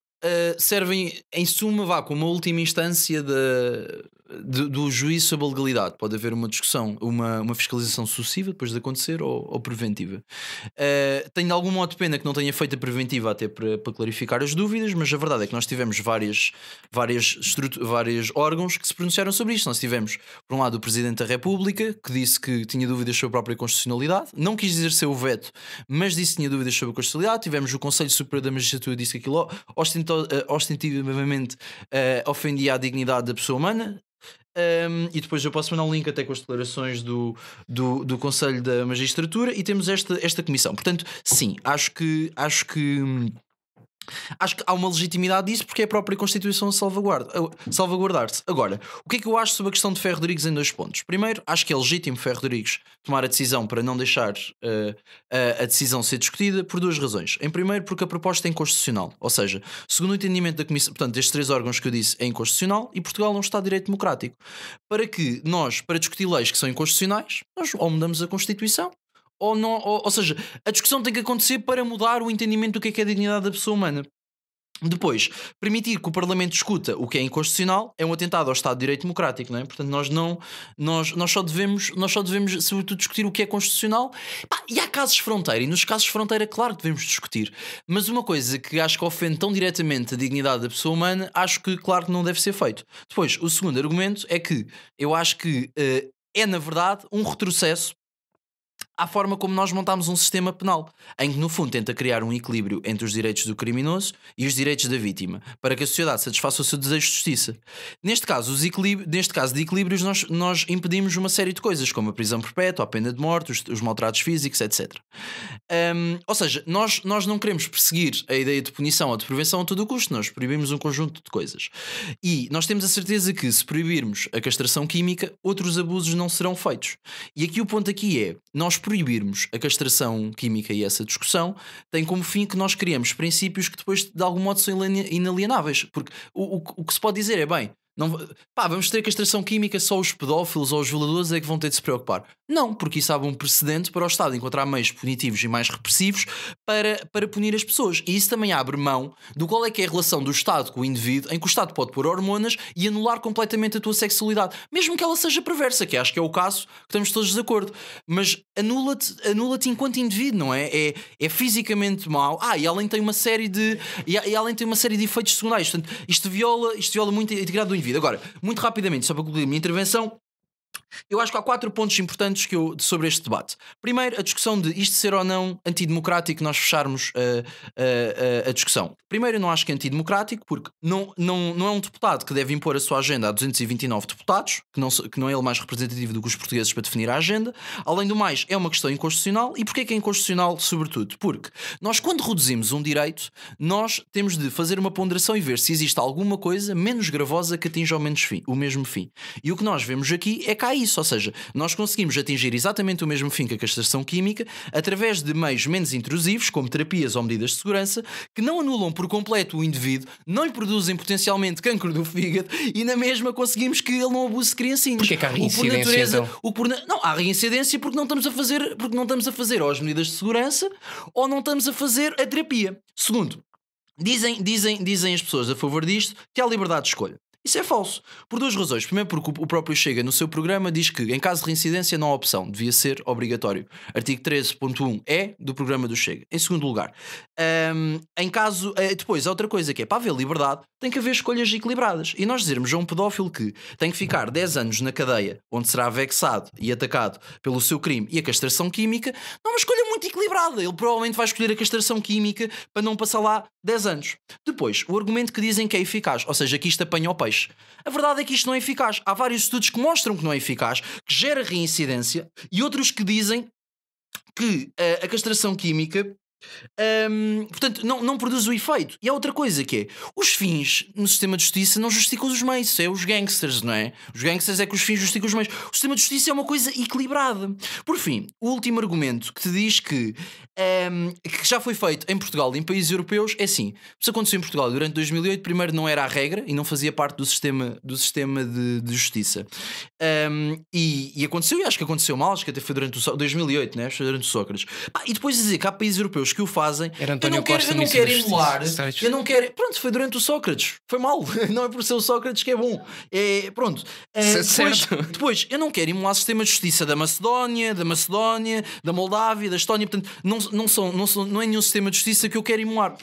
serve, em, em suma, vá, como uma última instância de, de, do juízo sobre a legalidade. Pode haver uma discussão, uma, uma fiscalização sucessiva depois de acontecer ou, ou preventiva. Uh, tenho algum modo de pena que não tenha feito a preventiva até para, para clarificar as dúvidas, mas a verdade é que nós tivemos várias, várias, várias órgãos que se pronunciaram sobre isto. Nós tivemos, por um lado, o Presidente da República, que disse que tinha dúvidas sobre a própria constitucionalidade, não quis dizer o veto, mas disse que tinha dúvidas sobre a constitucionalidade. Tivemos o Conselho Superior da Magistratura, disse que aquilo eh, eh, ostentativamente uh, ofendia a dignidade da pessoa humana um, e depois eu posso mandar um link até com as declarações do, do, do Conselho da Magistratura e temos esta, esta comissão. Portanto, sim, acho que acho que hum, Acho que há uma legitimidade disso porque é a própria Constituição a salvaguardar-se. Agora, o que é que eu acho sobre a questão de Ferro Rodrigues em dois pontos? Primeiro, acho que é legítimo Ferro Rodrigues tomar a decisão para não deixar uh, a, a, decisão ser discutida por duas razões. Em primeiro, porque a proposta é inconstitucional, ou seja, segundo o entendimento da Comissão, portanto, destes três órgãos que eu disse, é inconstitucional e Portugal não está de direito democrático. Para que nós, para discutir leis que são inconstitucionais, nós ou mudamos a Constituição ou não. Ou, ou seja, a discussão tem que acontecer para mudar o entendimento do que é, que é a dignidade da pessoa humana. Depois, permitir que o Parlamento discuta o que é inconstitucional é um atentado ao Estado de Direito Democrático, não é? Portanto, nós não, nós, nós só devemos, nós só devemos sobretudo discutir o que é constitucional. e há casos fronteira, e nos casos fronteira, claro que devemos discutir. Mas uma coisa que acho que ofende tão diretamente a dignidade da pessoa humana, acho que, claro, que não deve ser feito. Depois, o segundo argumento é que eu acho que uh, é, na verdade, um retrocesso à forma como nós montamos um sistema penal, em que, no fundo, tenta criar um equilíbrio entre os direitos do criminoso e os direitos da vítima, para que a sociedade satisfaça o seu desejo de justiça. Neste caso, os equilíbrio, neste caso de equilíbrios, nós, nós impedimos uma série de coisas, como a prisão perpétua, a pena de morte, os, os maltratos físicos, etc. Um, ou seja, nós, nós não queremos perseguir a ideia de punição ou de prevenção a todo o custo, nós proibimos um conjunto de coisas. E nós temos a certeza que, se proibirmos a castração química, outros abusos não serão feitos. E aqui o ponto aqui é, nós proibirmos a castração química e essa discussão, tem como fim que nós criamos princípios que depois de algum modo são inalienáveis. Porque o, o, o que se pode dizer é, bem, não, pá, vamos ter castração química, só os pedófilos ou os violadores é que vão ter de se preocupar. Não, porque isso abre um precedente para o Estado encontrar meios punitivos e mais repressivos para, para punir as pessoas. E isso também abre mão do qual é que é a relação do Estado com o indivíduo, em que o Estado pode pôr hormonas e anular completamente a tua sexualidade, mesmo que ela seja perversa, que acho que é o caso que estamos todos de acordo. Mas anula-te anula enquanto indivíduo, não é? É, é fisicamente mau. Ah, e além tem uma série de. E, e além tem uma série de efeitos secundários. Portanto, isto viola, isto viola muito a integridade do indivíduo vida. Agora, muito rapidamente, só para concluir a minha intervenção, eu acho que há quatro pontos importantes que eu, sobre este debate. Primeiro, a discussão de isto ser ou não antidemocrático, nós fecharmos a, eh, eh, eh, a discussão. Primeiro, eu não acho que é antidemocrático, porque não, não, não é um deputado que deve impor a sua agenda a 229 deputados, que não, que não é ele mais representativo do que os portugueses para definir a agenda. Além do mais, é uma questão inconstitucional. E porquê que é inconstitucional, sobretudo? Porque nós, quando reduzimos um direito, nós temos de fazer uma ponderação e ver se existe alguma coisa menos gravosa que atinja ao menos fim, o mesmo fim. E o que nós vemos aqui é que há isso, ou seja, nós conseguimos atingir exatamente o mesmo fim que a castração química através de meios menos intrusivos, como terapias ou medidas de segurança, que não anulam por completo o indivíduo, não lhe produzem potencialmente cancro do fígado e na mesma conseguimos que ele não abuse de Porquê que há reincidência, o por natureza, então? o por na... Não, há reincidência porque não estamos a fazer, porque não estamos a fazer ou as medidas de segurança ou não estamos a fazer a terapia. Segundo, Dizem, dizem, dizem as pessoas a favor disto que há liberdade de escolha. Isso é falso. Por duas razões. Primeiro, porque o próprio Chega, no seu programa, diz que em caso de reincidência não há opção, devia ser obrigatório. Artigo 13.1 é do programa do Chega. Em segundo lugar, um, em caso. Eh, depois, há outra coisa que é para haver liberdade, tem que haver escolhas equilibradas. E nós dizermos a um pedófilo que tem que ficar 10 anos na cadeia, onde será vexado e atacado pelo seu crime e a castração química, não é uma escolha muito muito equilibrada. Ele provavelmente vai escolher a castração química para não passar lá 10 anos. Depois, o argumento que dizem que é eficaz, ou seja, que isto apanha o peixe. A verdade é que isto não é eficaz. Há vários estudos que mostram que não é eficaz, que gera reincidência, e outros que dizem que eh, a castração química um, portanto, não, não produz o efeito. E há outra coisa que é: os fins no sistema de justiça não justificam os meios, é os gangsters, não é? Os gangsters é que os fins justificam os meios. O sistema de justiça é uma coisa equilibrada. Por fim, o último argumento que te diz que, um, que já foi feito em Portugal e em países europeus é assim: isso aconteceu em Portugal durante 2008, primeiro não era a regra e não fazia parte do sistema, do sistema de, de justiça. Um, e, e, aconteceu, e acho que aconteceu mal, acho que até foi durante o 2008, né? Foi durante o Sócrates. Ah, e depois dizer que há países europeus que o fazem. Era eu não quero, Costa, eu não quero emular. Eu não quero. Pronto, foi durante o Sócrates. Foi mal. Não é por ser o Sócrates que é bom. É, pronto. É, depois, depois, eu não quero emular sistema de justiça da Macedónia, da Macedónia, da Moldávia, da Estónia. Portanto, não, não, são, não, são, não é nenhum sistema de justiça que eu quero emular.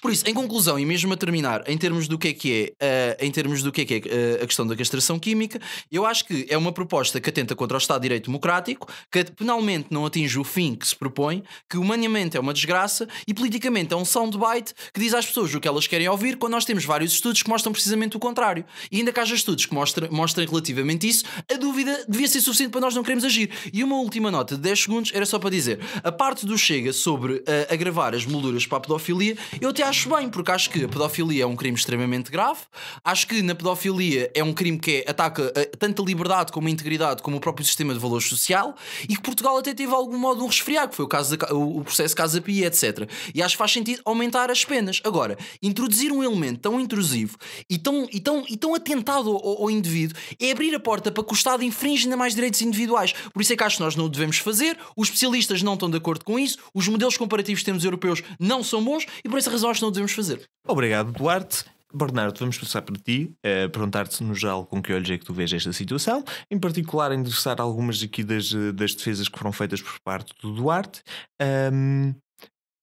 Por isso, em conclusão, e mesmo a terminar, em termos do que é que é, uh, em termos do que é, que é uh, a questão da castração química, eu acho que é uma proposta que atenta contra o Estado de Direito Democrático, que penalmente não atinge o fim que se propõe, que humanamente é uma desgraça e politicamente é um soundbite que diz às pessoas o que elas querem ouvir, quando nós temos vários estudos que mostram precisamente o contrário. E ainda que haja estudos que mostrem, mostrem relativamente isso, a dúvida devia ser suficiente para nós não queremos agir. E uma última nota de 10 segundos era só para dizer: a parte do Chega sobre uh, agravar as molduras para a pedofilia eu até acho bem, porque acho que a pedofilia é um crime extremamente grave, acho que na pedofilia é um crime que ataca eh, tanto a liberdade como a integridade, como o próprio sistema de valores social, e que Portugal até teve algum modo um resfriado, que foi o, caso da, o processo Casa Pia, etc. E acho que faz sentido aumentar as penas. Agora, introduzir um elemento tão intrusivo e tão, e tão, e tão atentado ao, ao indivíduo é abrir a porta para que o Estado infringe ainda mais direitos individuais. Por isso é que acho que nós não o devemos fazer, os especialistas não estão de acordo com isso, os modelos comparativos que temos europeus não são bons, e por isso essa razão acho que não devemos fazer. Obrigado, Duarte. Bernardo, vamos passar para ti, uh, perguntar-te no geral com que olhos é que tu vês esta situação, em particular endereçar algumas aqui das, eh, das defesas que foram feitas por parte do Duarte. Um,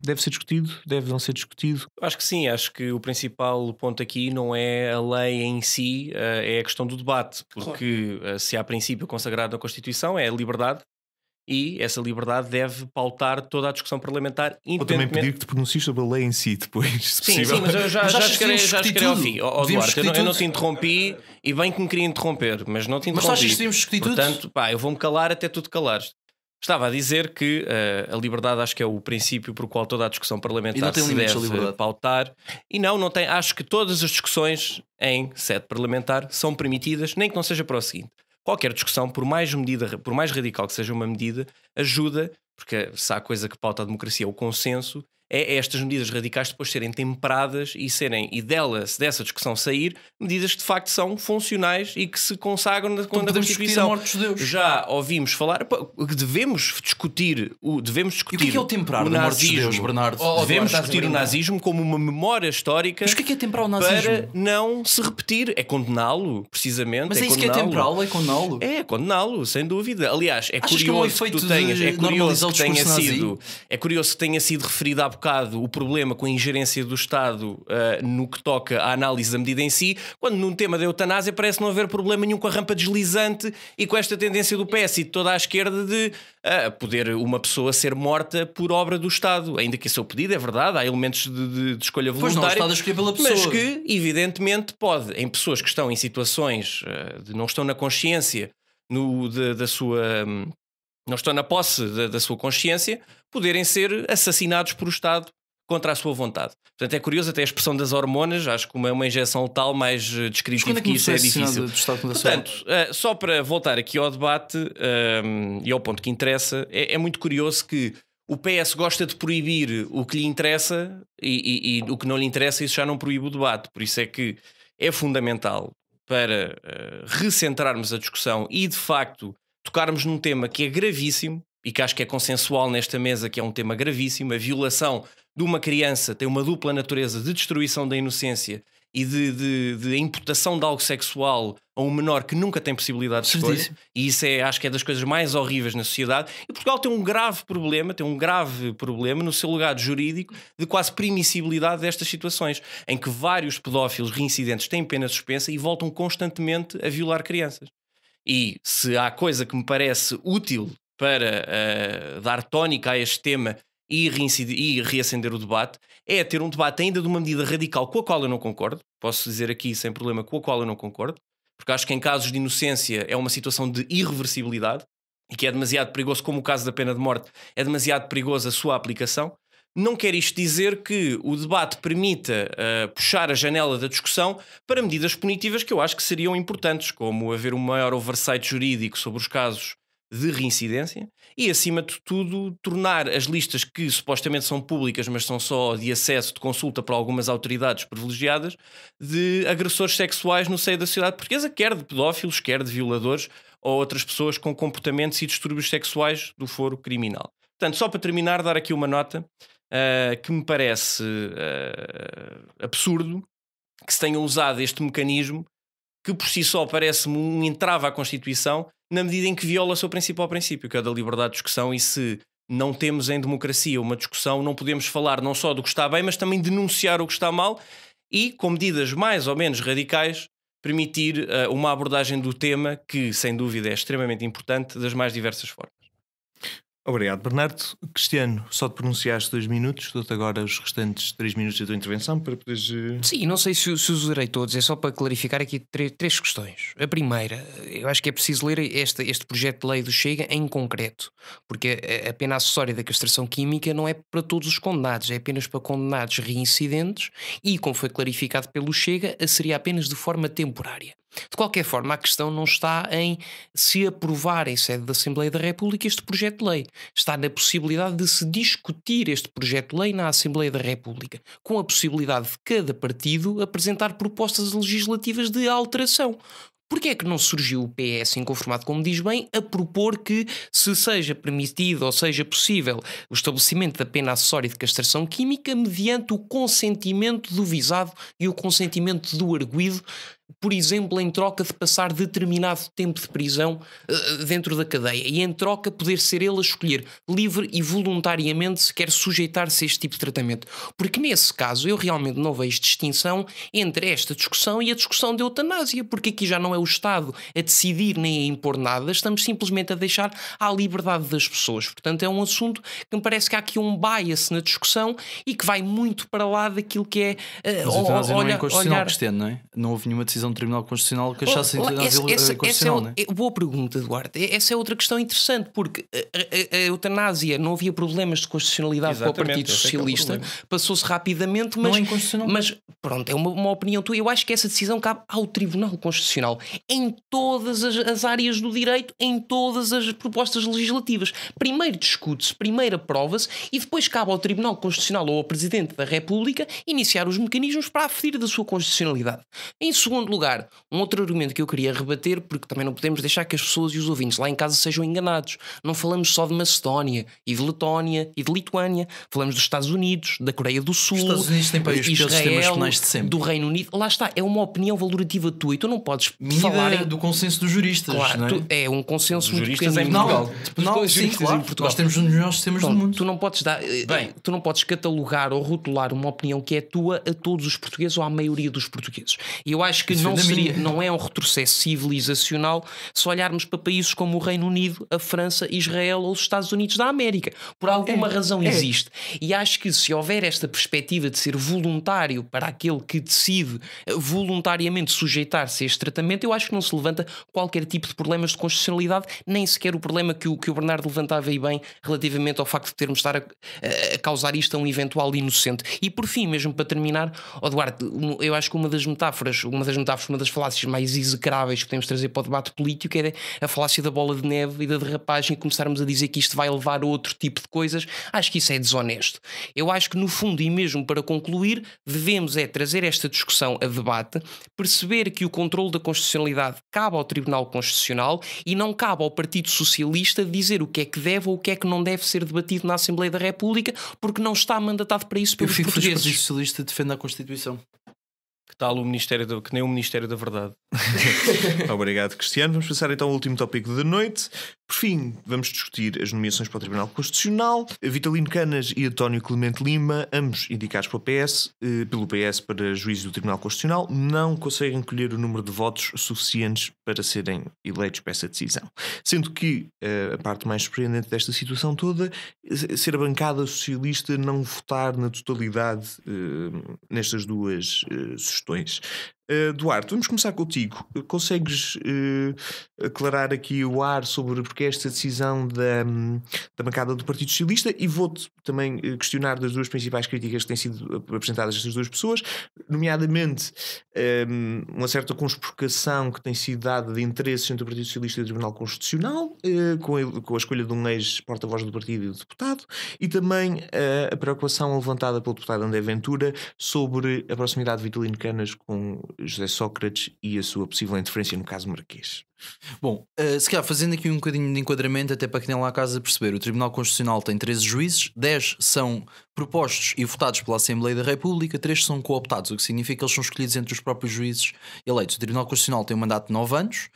deve ser discutido, deve não ser discutido. Acho que sim, acho que o principal ponto aqui não é a lei em si, eh, é a questão do debate, porque claro. se há princípio consagrado na Constituição é a liberdade e essa liberdade deve pautar toda a discussão parlamentar independentemente... Ou também pedir que te pronuncies sobre a lei em si depois, se sim, possível. Sim, mas eu já, mas já, cheguei, já cheguei ao fim. Oh, Duarte, eu, não, eu não te interrompi e bem que me queria interromper, mas não te interrompi. Mas achas que devíamos discutir Portanto, pá, eu vou-me calar até tu te calares. Estava a dizer que uh, a liberdade acho que é o princípio por qual toda a discussão parlamentar se deve pautar. E não, não tem. Acho que todas as discussões em sede parlamentar são permitidas, nem que não seja para o seguinte qualquer discussão, por mais medida, por mais radical que seja uma medida, ajuda, porque se há coisa que pauta a democracia é o consenso, é estas medidas radicais depois serem temperadas e serem, e delas, dessa discussão sair, medidas que de facto são funcionais e que se consagram na, então na Constituição. Já ouvimos falar que devemos discutir o devemos discutir. E o que é, que é o temperar o nazismo, de Deus, Bernardo? Oh, oh devemos Eduardo, discutir o nazismo como uma memória histórica. Mas o que é, que é temperar o nazismo? Para não se repetir, é condená-lo, precisamente. Mas é, é isso que é temperá-lo, é condená-lo. É, condená-lo, sem dúvida. Aliás, é Achas curioso que, é um que tu tenhas, é, é curioso que tenha sido, é curioso que tenha sido referido à bocado o problema com a ingerência do Estado uh, no que toca à análise da medida em si, quando num tema da eutanásia parece não haver problema nenhum com a rampa deslizante e com esta tendência do PS e de toda a esquerda de uh, poder uma pessoa ser morta por obra do Estado, ainda que esse é o pedido, é verdade, há elementos de, de, de escolha voluntária, pois não, pela pessoa. mas que evidentemente pode, em pessoas que estão em situações uh, de não estão na consciência no, de, da sua... Um, não estão na posse da, da sua consciência, poderem ser assassinados por o Estado contra a sua vontade. Portanto, é curioso até a expressão das hormonas, acho que uma, uma injeção letal mais eh, descritiva é que isso é difícil. Portanto, eh, só para voltar aqui ao debate um, ehm, e ao ponto que interessa, é, é, muito curioso que o PS gosta de proibir o que lhe interessa e, e, e, o que não lhe interessa, isso já não proíbe o debate. Por isso é que é fundamental para uh, recentrarmos a discussão e, de facto, tocarmos num tema que é gravíssimo e que acho que é consensual nesta mesa que é um tema gravíssimo, a violação de uma criança tem uma dupla natureza de destruição da inocência e de, de, de imputação de algo sexual a um menor que nunca tem possibilidade de escolha. E isso é, acho que é das coisas mais horríveis na sociedade. E Portugal tem um grave problema, tem um grave problema no seu legado jurídico de quase permissibilidade destas situações, em que vários pedófilos reincidentes têm pena suspensa e voltam constantemente a violar crianças. E se há coisa que me parece útil para uh, dar tónica a este tema e, e, reacender o debate, é ter um debate ainda de uma medida radical com a qual eu não concordo. Posso dizer aqui sem problema com a qual eu não concordo, porque acho que em casos de inocência é uma situação de irreversibilidade e que é demasiado perigoso, como o caso da pena de morte, é demasiado perigoso a sua aplicação. Não quer isto dizer que o debate permita uh, puxar a janela da discussão para medidas punitivas que eu acho que seriam importantes, como haver um maior oversight jurídico sobre os casos de reincidência e, acima de tudo, tornar as listas que supostamente são públicas, mas são só de acesso, de consulta para algumas autoridades privilegiadas, de agressores sexuais no seio da sociedade portuguesa, quer de pedófilos, quer de violadores ou outras pessoas com comportamentos e distúrbios sexuais do foro criminal. Portanto, só para terminar, dar aqui uma nota uh, que me parece uh, absurdo que se tenha usado este mecanismo que por si só parece-me um entrave à Constituição na medida em que viola o seu principal princípio, que é da liberdade de discussão e se não temos em democracia uma discussão, não podemos falar não só do que está bem, mas também denunciar o que está mal e, com medidas mais ou menos radicais, permitir uh, uma abordagem do tema que, sem dúvida, é extremamente importante das mais diversas formas. Obrigado, Bernardo. Cristiano, só te pronunciaste dois minutos, dou-te agora os restantes três minutos da tua intervenção para poderes. Eh, Sim, não sei se, se os usarei todos, é só para clarificar aqui três, três, questões. A primeira, eu acho que é preciso ler este, este projeto de lei do Chega em concreto, porque a, a pena acessória da castração química não é para todos os condenados, é apenas para condenados reincidentes e, como foi clarificado pelo Chega, seria apenas de forma temporária. De qualquer forma, a questão não está em se aprovar em sede da Assembleia da República este projeto de lei. Está na possibilidade de se discutir este projeto de lei na Assembleia da República, com a possibilidade de cada partido apresentar propostas legislativas de alteração. Porquê é que não surgiu o PS, inconformado como diz bem, a propor que se seja permitido ou seja possível o estabelecimento da pena acessória de castração química mediante o consentimento do visado e o consentimento do arguído por exemplo, em troca de passar determinado tempo de prisão uh, dentro da cadeia e, em troca, poder ser ele a escolher livre e voluntariamente se quer sujeitar-se a este tipo de tratamento. Porque, nesse caso, eu realmente não vejo distinção entre esta discussão e a discussão de eutanásia, porque aqui já não é o Estado a decidir nem a impor nada, estamos simplesmente a deixar à liberdade das pessoas. Portanto, é um assunto que me parece que há aqui um bias na discussão e que vai muito para lá daquilo que é. Uh, Mas a eutanásia olha, não é inconstitucional, olhar... Cristiano, não é? Não houve nenhuma decisão decisão do Tribunal Constitucional que achassem oh, oh, essa, essa, constitucional, essa é, é, eh, boa pergunta, Eduardo. Essa é outra questão interessante, porque a, a, a eutanásia não havia problemas de constitucionalidade Exatamente, com é é o Partido Socialista, é passou-se rapidamente, mas, não é mas pronto, é uma, uma, opinião tua. Eu acho que essa decisão cabe ao Tribunal Constitucional em todas as, as áreas do direito, em todas as propostas legislativas. Primeiro discute-se, primeiro aprova-se e depois cabe ao Tribunal Constitucional ou ao Presidente da República iniciar os mecanismos para aferir da sua constitucionalidade. Em segundo segundo lugar, um outro argumento que eu queria rebater, porque também não podemos deixar que as pessoas e os ouvintes lá em casa sejam enganados. Não falamos só de Macedónia e de Letónia e de Lituânia, falamos dos Estados Unidos, da Coreia do Sul, Estados Unidos têm Israel, do Reino Unido. Lá está, é uma opinião valorativa tua e tu não podes Minha falar em... do consenso dos juristas. Claro, é? é? um consenso dos tipo, juristas em Portugal. Não, sim, claro. Portugal. Nós temos um dos melhores sistemas do mundo. Tu não podes dar, eh, Bem, tu não podes catalogar ou rotular uma opinião que é tua a todos os portugueses ou à maioria dos portugueses. E eu acho que não, seria, não é um retrocesso civilizacional se olharmos para países como o Reino Unido, a França, Israel ou os Estados Unidos da América. Por alguma é, razão é. existe. E acho que se houver esta perspectiva de ser voluntário para aquele que decide voluntariamente sujeitar-se a este tratamento, eu acho que não se levanta qualquer tipo de problemas de constitucionalidade, nem sequer o problema que o, que o Bernardo levantava aí bem relativamente ao facto de termos de estar a, a, causar isto a um eventual inocente. E por fim, mesmo para terminar, Eduardo, eu acho que uma das metáforas, uma das perguntavas uma das falácias mais execráveis que podemos trazer para o debate político é a falácia da bola de neve e da derrapagem e começarmos a dizer que isto vai levar a outro tipo de coisas. Acho que isso é desonesto. Eu acho que, no fundo, e mesmo para concluir, devemos é trazer esta discussão a debate, perceber que o controle da constitucionalidade cabe ao Tribunal Constitucional e não cabe ao Partido Socialista dizer o que é que deve ou o que é que não deve ser debatido na Assembleia da República, porque não está mandatado para isso pelos Eu fico portugueses. O Partido Socialista defende a Constituição que tal o Ministério da, que nem o Ministério da Verdade. Obrigado, Cristiano. Vamos passar então ao último tópico da noite. Por fim, vamos discutir as nomeações para o Tribunal Constitucional. Vitalino Canas e António Clemente Lima, ambos indicados pelo PS, eh, pelo PS para juízes do Tribunal Constitucional, não conseguem colher o número de votos suficientes para serem eleitos para essa decisão. Sendo que eh, a parte mais surpreendente desta situação toda eh, ser a bancada socialista não votar na totalidade nestas duas sustentações questões eh, Duarte, vamos começar contigo. Consegues uh, aclarar aqui o ar sobre porque é esta decisão da, da bancada do Partido Socialista e vou-te também eh, questionar das duas principais críticas que têm sido apresentadas estas duas pessoas, nomeadamente um, ehm, uma certa conspiração que tem sido dada de interesses entre o Partido Socialista e o Tribunal Constitucional, uh, com, a, com, a, escolha de um ex-porta-voz do partido e do deputado, e também a preocupação levantada pelo deputado André Ventura sobre a proximidade de Vitalino Canas com José Sócrates e a sua possível interferência no caso Marquês. Bom, uh, se calhar fazendo aqui um bocadinho de enquadramento, até para quem lá a casa perceber, o Tribunal Constitucional tem 13 juízes, 10 são propostos e votados pela Assembleia da República, 3 são cooptados, o que significa que eles são escolhidos entre os próprios juízes eleitos. O Tribunal Constitucional tem um mandato de 9 anos.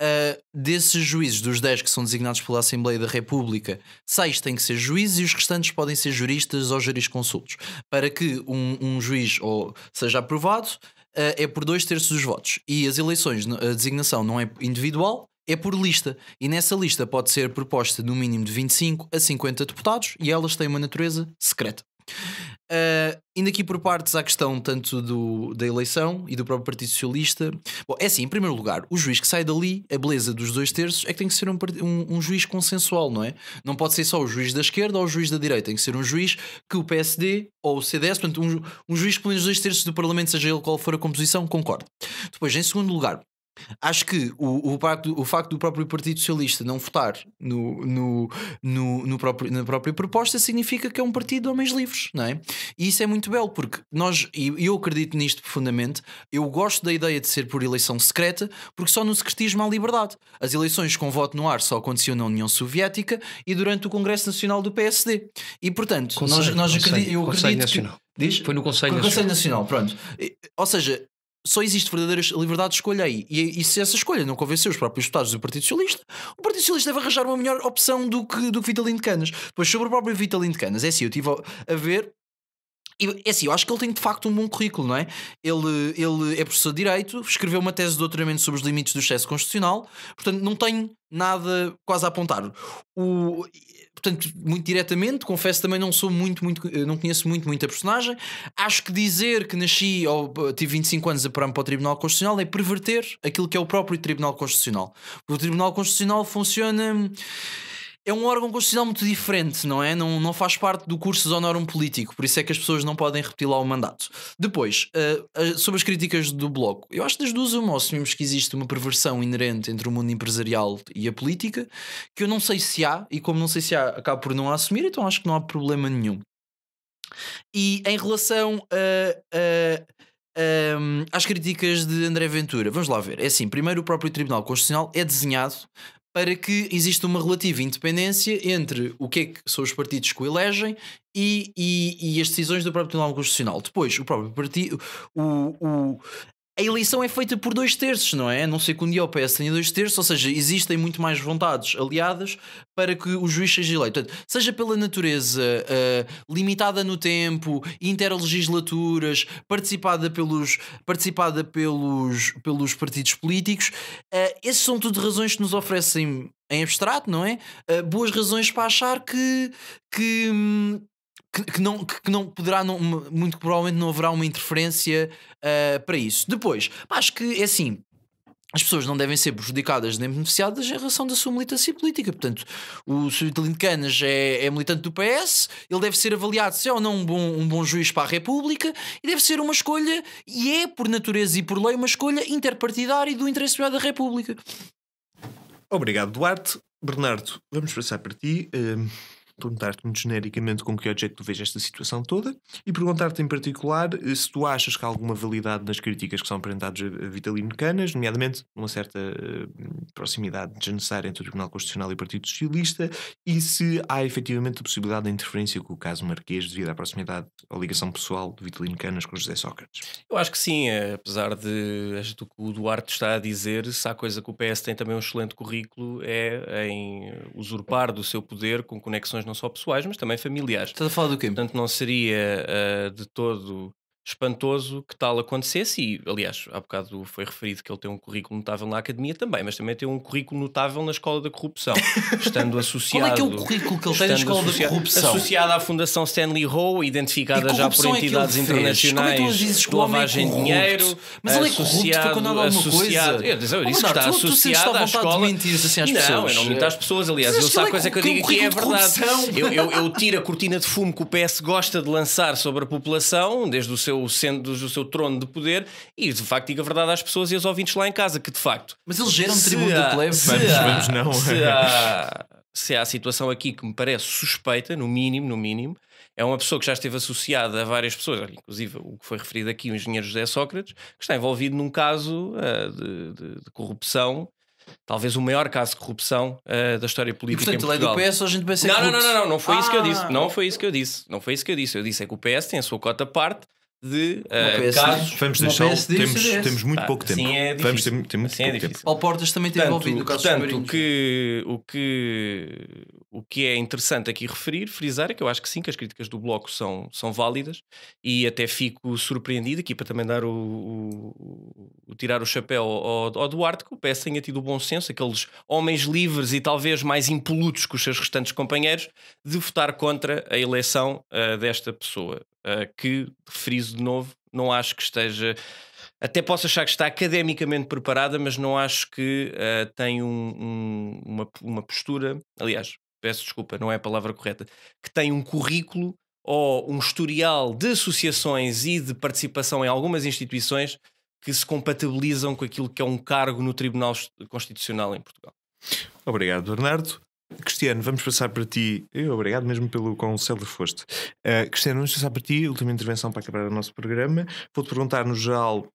Uh, desses juízes, dos 10 que são designados pela Assembleia da República, 6 têm que ser juízes e os restantes podem ser juristas ou jurisconsultos. Para que um, um juiz ou seja aprovado, eh, é por dois terços dos votos. E as eleições, a designação não é individual, é por lista. E nessa lista pode ser proposta no mínimo de 25 a 50 deputados e elas têm uma natureza secreta. Uh, indo aqui por partes à questão tanto do, da eleição e do próprio Partido Socialista. Bom, é assim, em primeiro lugar, o juiz que sai dali, a beleza dos dois terços, é que tem que ser um, um, um juiz consensual, não é? Não pode ser só o juiz da esquerda ou o juiz da direita, tem que ser um juiz que o PSD ou o CDS, portanto, um, um juiz que pelo menos dois terços do Parlamento, seja ele qual for a composição, concorde. Depois, em segundo lugar, Acho que o, o, o, facto do próprio Partido Socialista não votar no, no, no, no, próprio, na própria proposta significa que é um partido de homens livres, não é? E isso é muito belo, porque nós, e eu acredito nisto profundamente, eu gosto da ideia de ser por eleição secreta, porque só no secretismo há liberdade. As eleições com voto no ar só aconteciam na União Soviética e durante o Congresso Nacional do PSD. E, portanto, Conselho, nós, nós Conselho, acredito, eu acredito. Que, diz? Foi no Conselho Nacional. Conselho Nacional, pronto. Ou seja, só existe verdadeira liberdade de escolha aí. E, e se essa escolha não convencer os próprios deputados do Partido Socialista, o Partido Socialista deve arranjar uma melhor opção do que, do que Vitalino de Canas. Pois sobre o próprio Vitalino de Canas, é assim, eu estive a ver. E, é assim, eu acho que ele tem de facto um bom currículo, não é? Ele, ele é professor de Direito, escreveu uma tese de doutoramento sobre os limites do excesso constitucional, portanto não tem nada quase a apontar. O, portanto, muito diretamente, confesso também não sou muito, muito, eh, não conheço muito, muito a personagem. Acho que dizer que nasci ou eh, tive 25 anos a parar para o Tribunal Constitucional é perverter aquilo que é o próprio Tribunal Constitucional. O Tribunal Constitucional funciona é um órgão constitucional muito diferente, não é? Não, não faz parte do curso de honorum político, por isso é que as pessoas não podem repetir lá o mandato. Depois, uh, uh, sobre as críticas do Bloco, eu acho que das duas uma, assumimos que existe uma perversão inerente entre o mundo empresarial e a política, que eu não sei se há, e como não sei se há, acabo por não a assumir, então acho que não há problema nenhum. E em relação a. Hum, às críticas de André Ventura. Vamos lá ver. É assim, primeiro o próprio Tribunal Constitucional é desenhado para que exista uma relativa independência entre o que é que são os partidos que o elegem e, e, e as decisões do próprio Tribunal Constitucional. Depois, o próprio partido, o, o, a eleição é feita por dois terços, não é? A não sei que um dia o PS tenha dois terços, ou seja, existem muito mais vontades aliadas para que o juiz seja eleito. Portanto, seja pela natureza uh, limitada no tempo, interlegislaturas, participada pelos, participada pelos, pelos partidos políticos, uh, esses são tudo razões que nos oferecem em abstrato, não é? Uh, boas razões para achar que, que, hum, que, que, não, que, que não poderá, não, muito provavelmente não haverá uma interferência uh, para isso. Depois, acho que é assim, as pessoas não devem ser prejudicadas nem beneficiadas em relação da sua militância política. Portanto, o Sr. Italino Canas é, é, militante do PS, ele deve ser avaliado se é ou não um bom, um bom juiz para a República e deve ser uma escolha, e é por natureza e por lei, uma escolha interpartidária e do interesse maior da República. Obrigado, Duarte. Bernardo, vamos passar para ti. Uh perguntar-te muito genericamente com que objeto tu vês esta situação toda e perguntar-te em particular eh, se tu achas que há alguma validade nas críticas que são apresentadas a Vitalino Canas, nomeadamente uma certa eh, proximidade desnecessária entre o Tribunal Constitucional e o Partido Socialista, e se há efetivamente a possibilidade da interferência com o caso Marquês devido à proximidade ou ligação pessoal de Vitalino Canas com José Sócrates. Eu acho que sim, eh, apesar de do que o Duarte está a dizer, se há coisa que o PS tem também um excelente currículo é em usurpar do seu poder com conexões não só pessoais, mas também familiares. Estás a falar do quê? Portanto, não seria uh, de todo espantoso que tal acontecesse. E, aliás, há bocado foi referido que ele tem um currículo notável na academia também, mas também tem um currículo notável na Escola da Corrupção, estando associado. Qual é que é o currículo que ele tem na Escola da Corrupção? Associado à Fundação Stanley Rowe, identificada já por é entidades é internacionais com é de lavagem de dinheiro. Mas ele é corrupto, foi alguma associado, coisa. Eu, eu disse oh, que está tu, associado tu à escola. assim às não, pessoas. eu não minto às pessoas, aliás. eu a coisa é é que eu digo que é verdade. eu tiro a cortina de fumo que o PS gosta de lançar sobre a população, desde o seu seu, sendo do seu trono de poder e de facto diga a verdade às pessoas e aos ouvintes lá em casa, que de facto. Mas eles geram tributo do plebe, vamos, vamos não. Se há, se há situação aqui que me parece suspeita, no mínimo, no mínimo, é uma pessoa que já esteve associada a várias pessoas, inclusive o que foi referido aqui, o engenheiro José Sócrates, que está envolvido num caso uh, de, de, de, corrupção, talvez o maior caso de corrupção uh, da história política. E, portanto, em Portugal. É do PS, a gente vai ser é não, não, não, não, não, não foi ah. isso que eu ah. disse. Não foi isso que eu disse. Não foi isso que eu disse. Eu disse é que o PS tem a sua cota parte de uh, casos. Vamos deixar, temos, temos muito tá, pouco assim tempo. É Vamos ter, ter muito assim pouco é tempo. Paulo Portas também tem envolvido o caso portanto, o que, o que o que é interessante aqui referir, frisar, é que eu acho que sim, que as críticas do Bloco são, são válidas e até fico surpreendido aqui para também dar o, o, o tirar o chapéu ao, ao, Duarte, que o PS tenha tido o bom senso, aqueles homens livres e talvez mais impolutos que os seus restantes companheiros, de votar contra a eleição uh, desta pessoa, uh, que, friso de novo, não acho que esteja. Até posso achar que está academicamente preparada, mas não acho que uh, eh, tem um, um, uma, uma postura. Aliás, peço desculpa, não é a palavra correta, que tem um currículo ou um historial de associações e de participação em algumas instituições que se compatibilizam com aquilo que é um cargo no Tribunal Constitucional em Portugal. Obrigado, Bernardo. Cristiano, vamos passar para ti. Eu, obrigado mesmo pelo quão que foste. Uh, Cristiano, vamos passar para ti, última intervenção para acabar o nosso programa. Vou-te perguntar no geral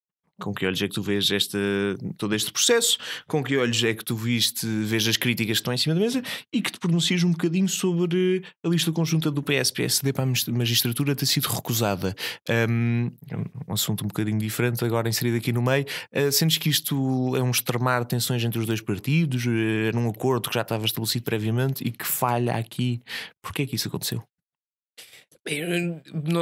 com que olhos é que tu vês este, todo este processo? Com que olhos é que tu viste, vês as críticas que estão em cima da mesa e que te pronuncias um bocadinho sobre a lista conjunta do PS-PSD para a magistratura ter sido recusada? Um, um assunto um bocadinho diferente, agora inserido aqui no meio. Uh, sentes que isto é um extremar de tensões entre os dois partidos, uh, eh, num acordo que já estava estabelecido previamente e que falha aqui? Porquê é que isso aconteceu?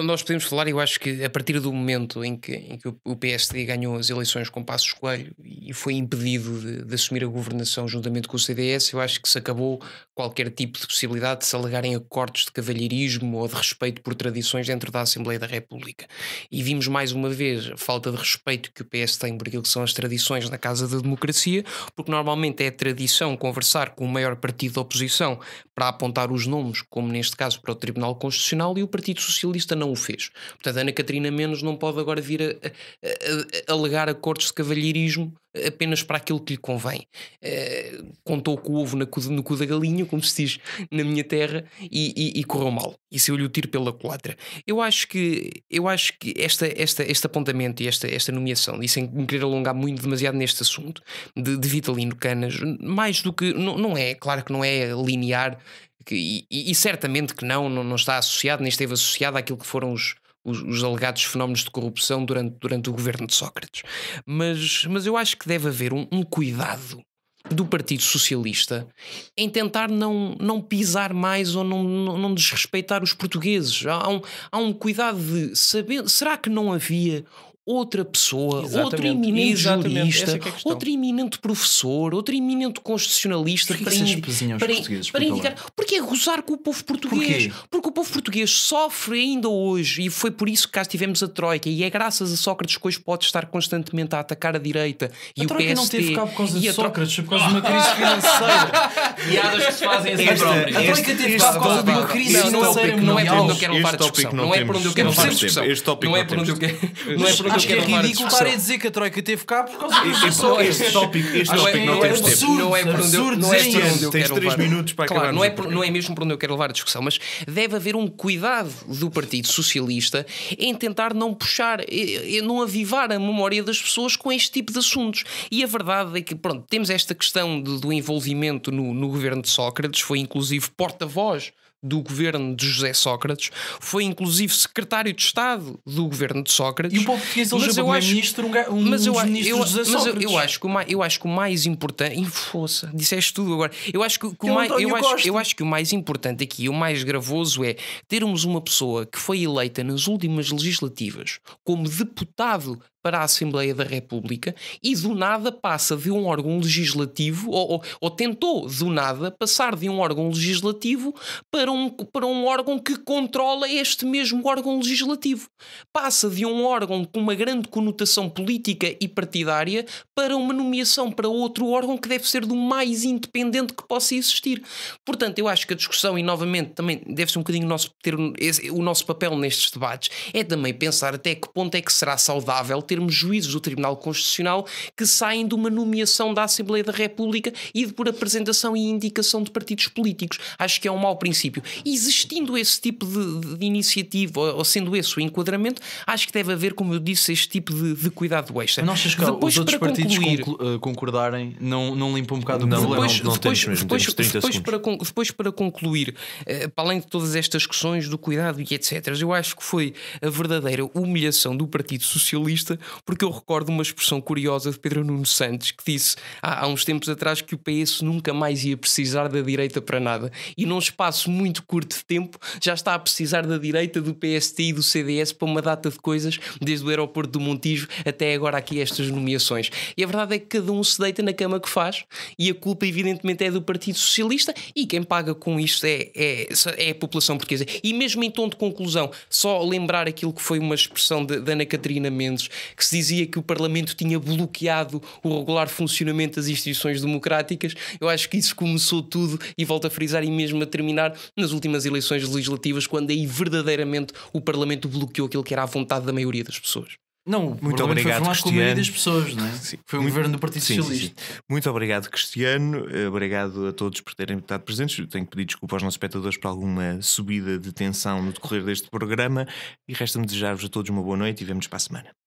nós podemos falar, eu acho que a partir do momento em que, em que o PSD ganhou as eleições com Passos Coelho e foi impedido de, de, assumir a governação juntamente com o CDS, eu acho que se acabou qualquer tipo de possibilidade de se alegarem acordos de cavalheirismo ou de respeito por tradições dentro da Assembleia da República. E vimos mais uma vez a falta de respeito que o PS tem por aquilo que são as tradições na Casa da Democracia, porque normalmente é tradição conversar com o maior partido da oposição para apontar os nomes, como neste caso para o Tribunal Constitucional, e o Partido Socialista não o fez. Portanto, Ana Catarina Menos não pode agora vir a, a, a, a alegar acordos de cavalheirismo apenas para aquilo que lhe convém. Uh, contou com o ovo no cu, no cu da galinha, como se diz na minha terra, e, e, e correu mal. E eu lhe o tiro pela culatra. Eu acho que, eu acho que esta, esta, este apontamento e esta, esta nomeação, e sem me querer alongar muito demasiado neste assunto, de, de Vitalino Canas, mais do que. Não, não é, claro que não é linear. Que, e, e, certamente que não, não, não, está associado, nem esteve associado àquilo que foram os, os, os alegados fenómenos de corrupção durante, durante o governo de Sócrates. Mas, mas eu acho que deve haver um, um cuidado do Partido Socialista em tentar não, não pisar mais ou não, não, não desrespeitar os portugueses. Há um, há um cuidado de saber. Será que não havia outra pessoa, Exatamente. outro eminente jurista, é, é outro eminente professor, outro eminente constitucionalista para, in... para, in... para indicar. Porque é gozar com o povo português. Porquê? Porque o povo português sofre ainda hoje, e foi por isso que cá tivemos a Troika, e é graças a Sócrates que hoje pode estar constantemente a atacar a direita e a o PSD. não teve cá por causa e de Sócrates, foi por causa de uma crise financeira. Piadas que se fazem assim A Troika teve cá por causa de uma crise é financeira. É não é por onde eu quero levar a discussão. Não é por onde eu quero levar a discussão. Não é por onde eu quero acho que é, é ridículo estar a dizer que a Troika teve cá por causa disso. Este tópico é não temos tempo. Não é por onde eu é tenho levar. minutos para Claro, não é, não é mesmo por onde eu quero levar a discussão, mas deve haver um cuidado do Partido Socialista em tentar não puxar, não avivar a memória das pessoas com este tipo de assuntos. E a verdade é que, pronto, temos esta questão do, do envolvimento no, no governo de Sócrates, foi inclusive porta-voz do governo de José Sócrates, foi inclusive secretário de Estado do governo de Sócrates. E o povo português elegeu um é ministro, um, mas eu, ministro eu, José mas Sócrates. Eu, eu, acho que o mais, eu acho que o mais importante. Força, disseste tudo agora. Eu acho que, que o mais, eu, acho, eu acho que o mais importante aqui, o mais gravoso, é termos uma pessoa que foi eleita nas últimas legislativas como deputado para a Assembleia da República e do nada passa de um órgão legislativo, ou, ou, ou tentou do nada passar de um órgão legislativo para um, para um órgão que controla este mesmo órgão legislativo. Passa de um órgão com uma grande conotação política e partidária para uma nomeação para outro órgão que deve ser do mais independente que possa existir. Portanto, eu acho que a discussão, e novamente também deve ser um bocadinho nosso, ter, o nosso papel nestes debates, é também pensar até que ponto é que será saudável ter termos juízes do Tribunal Constitucional que saem de uma nomeação da Assembleia da República e de por apresentação e indicação de partidos políticos. Acho que é um mau princípio. Existindo esse tipo de, de iniciativa, ou sendo esse o enquadramento, acho que deve haver, como eu disse, este tipo de, de cuidado extra. Não achas que depois, os outros partidos concluir, eh, concordarem não, não limpa um bocado não, o Depois, não, não depois, mesmo, depois, depois para, depois, para, concluir, eh, para além de todas estas questões do cuidado e etc., eu acho que foi a verdadeira humilhação do Partido Socialista porque eu recordo uma expressão curiosa de Pedro Nuno Santos que disse há, ah, há uns tempos atrás que o PS nunca mais ia precisar da direita para nada e num espaço muito curto de tempo já está a precisar da direita, do PST e do CDS para uma data de coisas, desde o aeroporto do Montijo até agora aqui estas nomeações. E a verdade é que cada um se deita na cama que faz e a culpa evidentemente é do Partido Socialista e quem paga com isto é, é, é a população portuguesa. E mesmo em tom de conclusão, só lembrar aquilo que foi uma expressão de, de Ana Catarina Mendes que se dizia que o Parlamento tinha bloqueado o regular funcionamento das instituições democráticas. Eu acho que isso começou tudo e volto a frisar e mesmo a terminar nas últimas eleições legislativas, quando aí verdadeiramente o Parlamento bloqueou aquilo que era a vontade da maioria das pessoas. Não, o muito obrigado, foi Cristiano. com a das pessoas, não é? Sim. Foi um muito, governo do Partido sim, Socialista. Sim. Muito obrigado, Cristiano. Obrigado a todos por terem estado presentes. Eu tenho que pedir desculpa aos nossos espectadores por alguma subida de tensão no decorrer deste programa e resta-me desejar-vos a todos uma boa noite e vemos para a semana.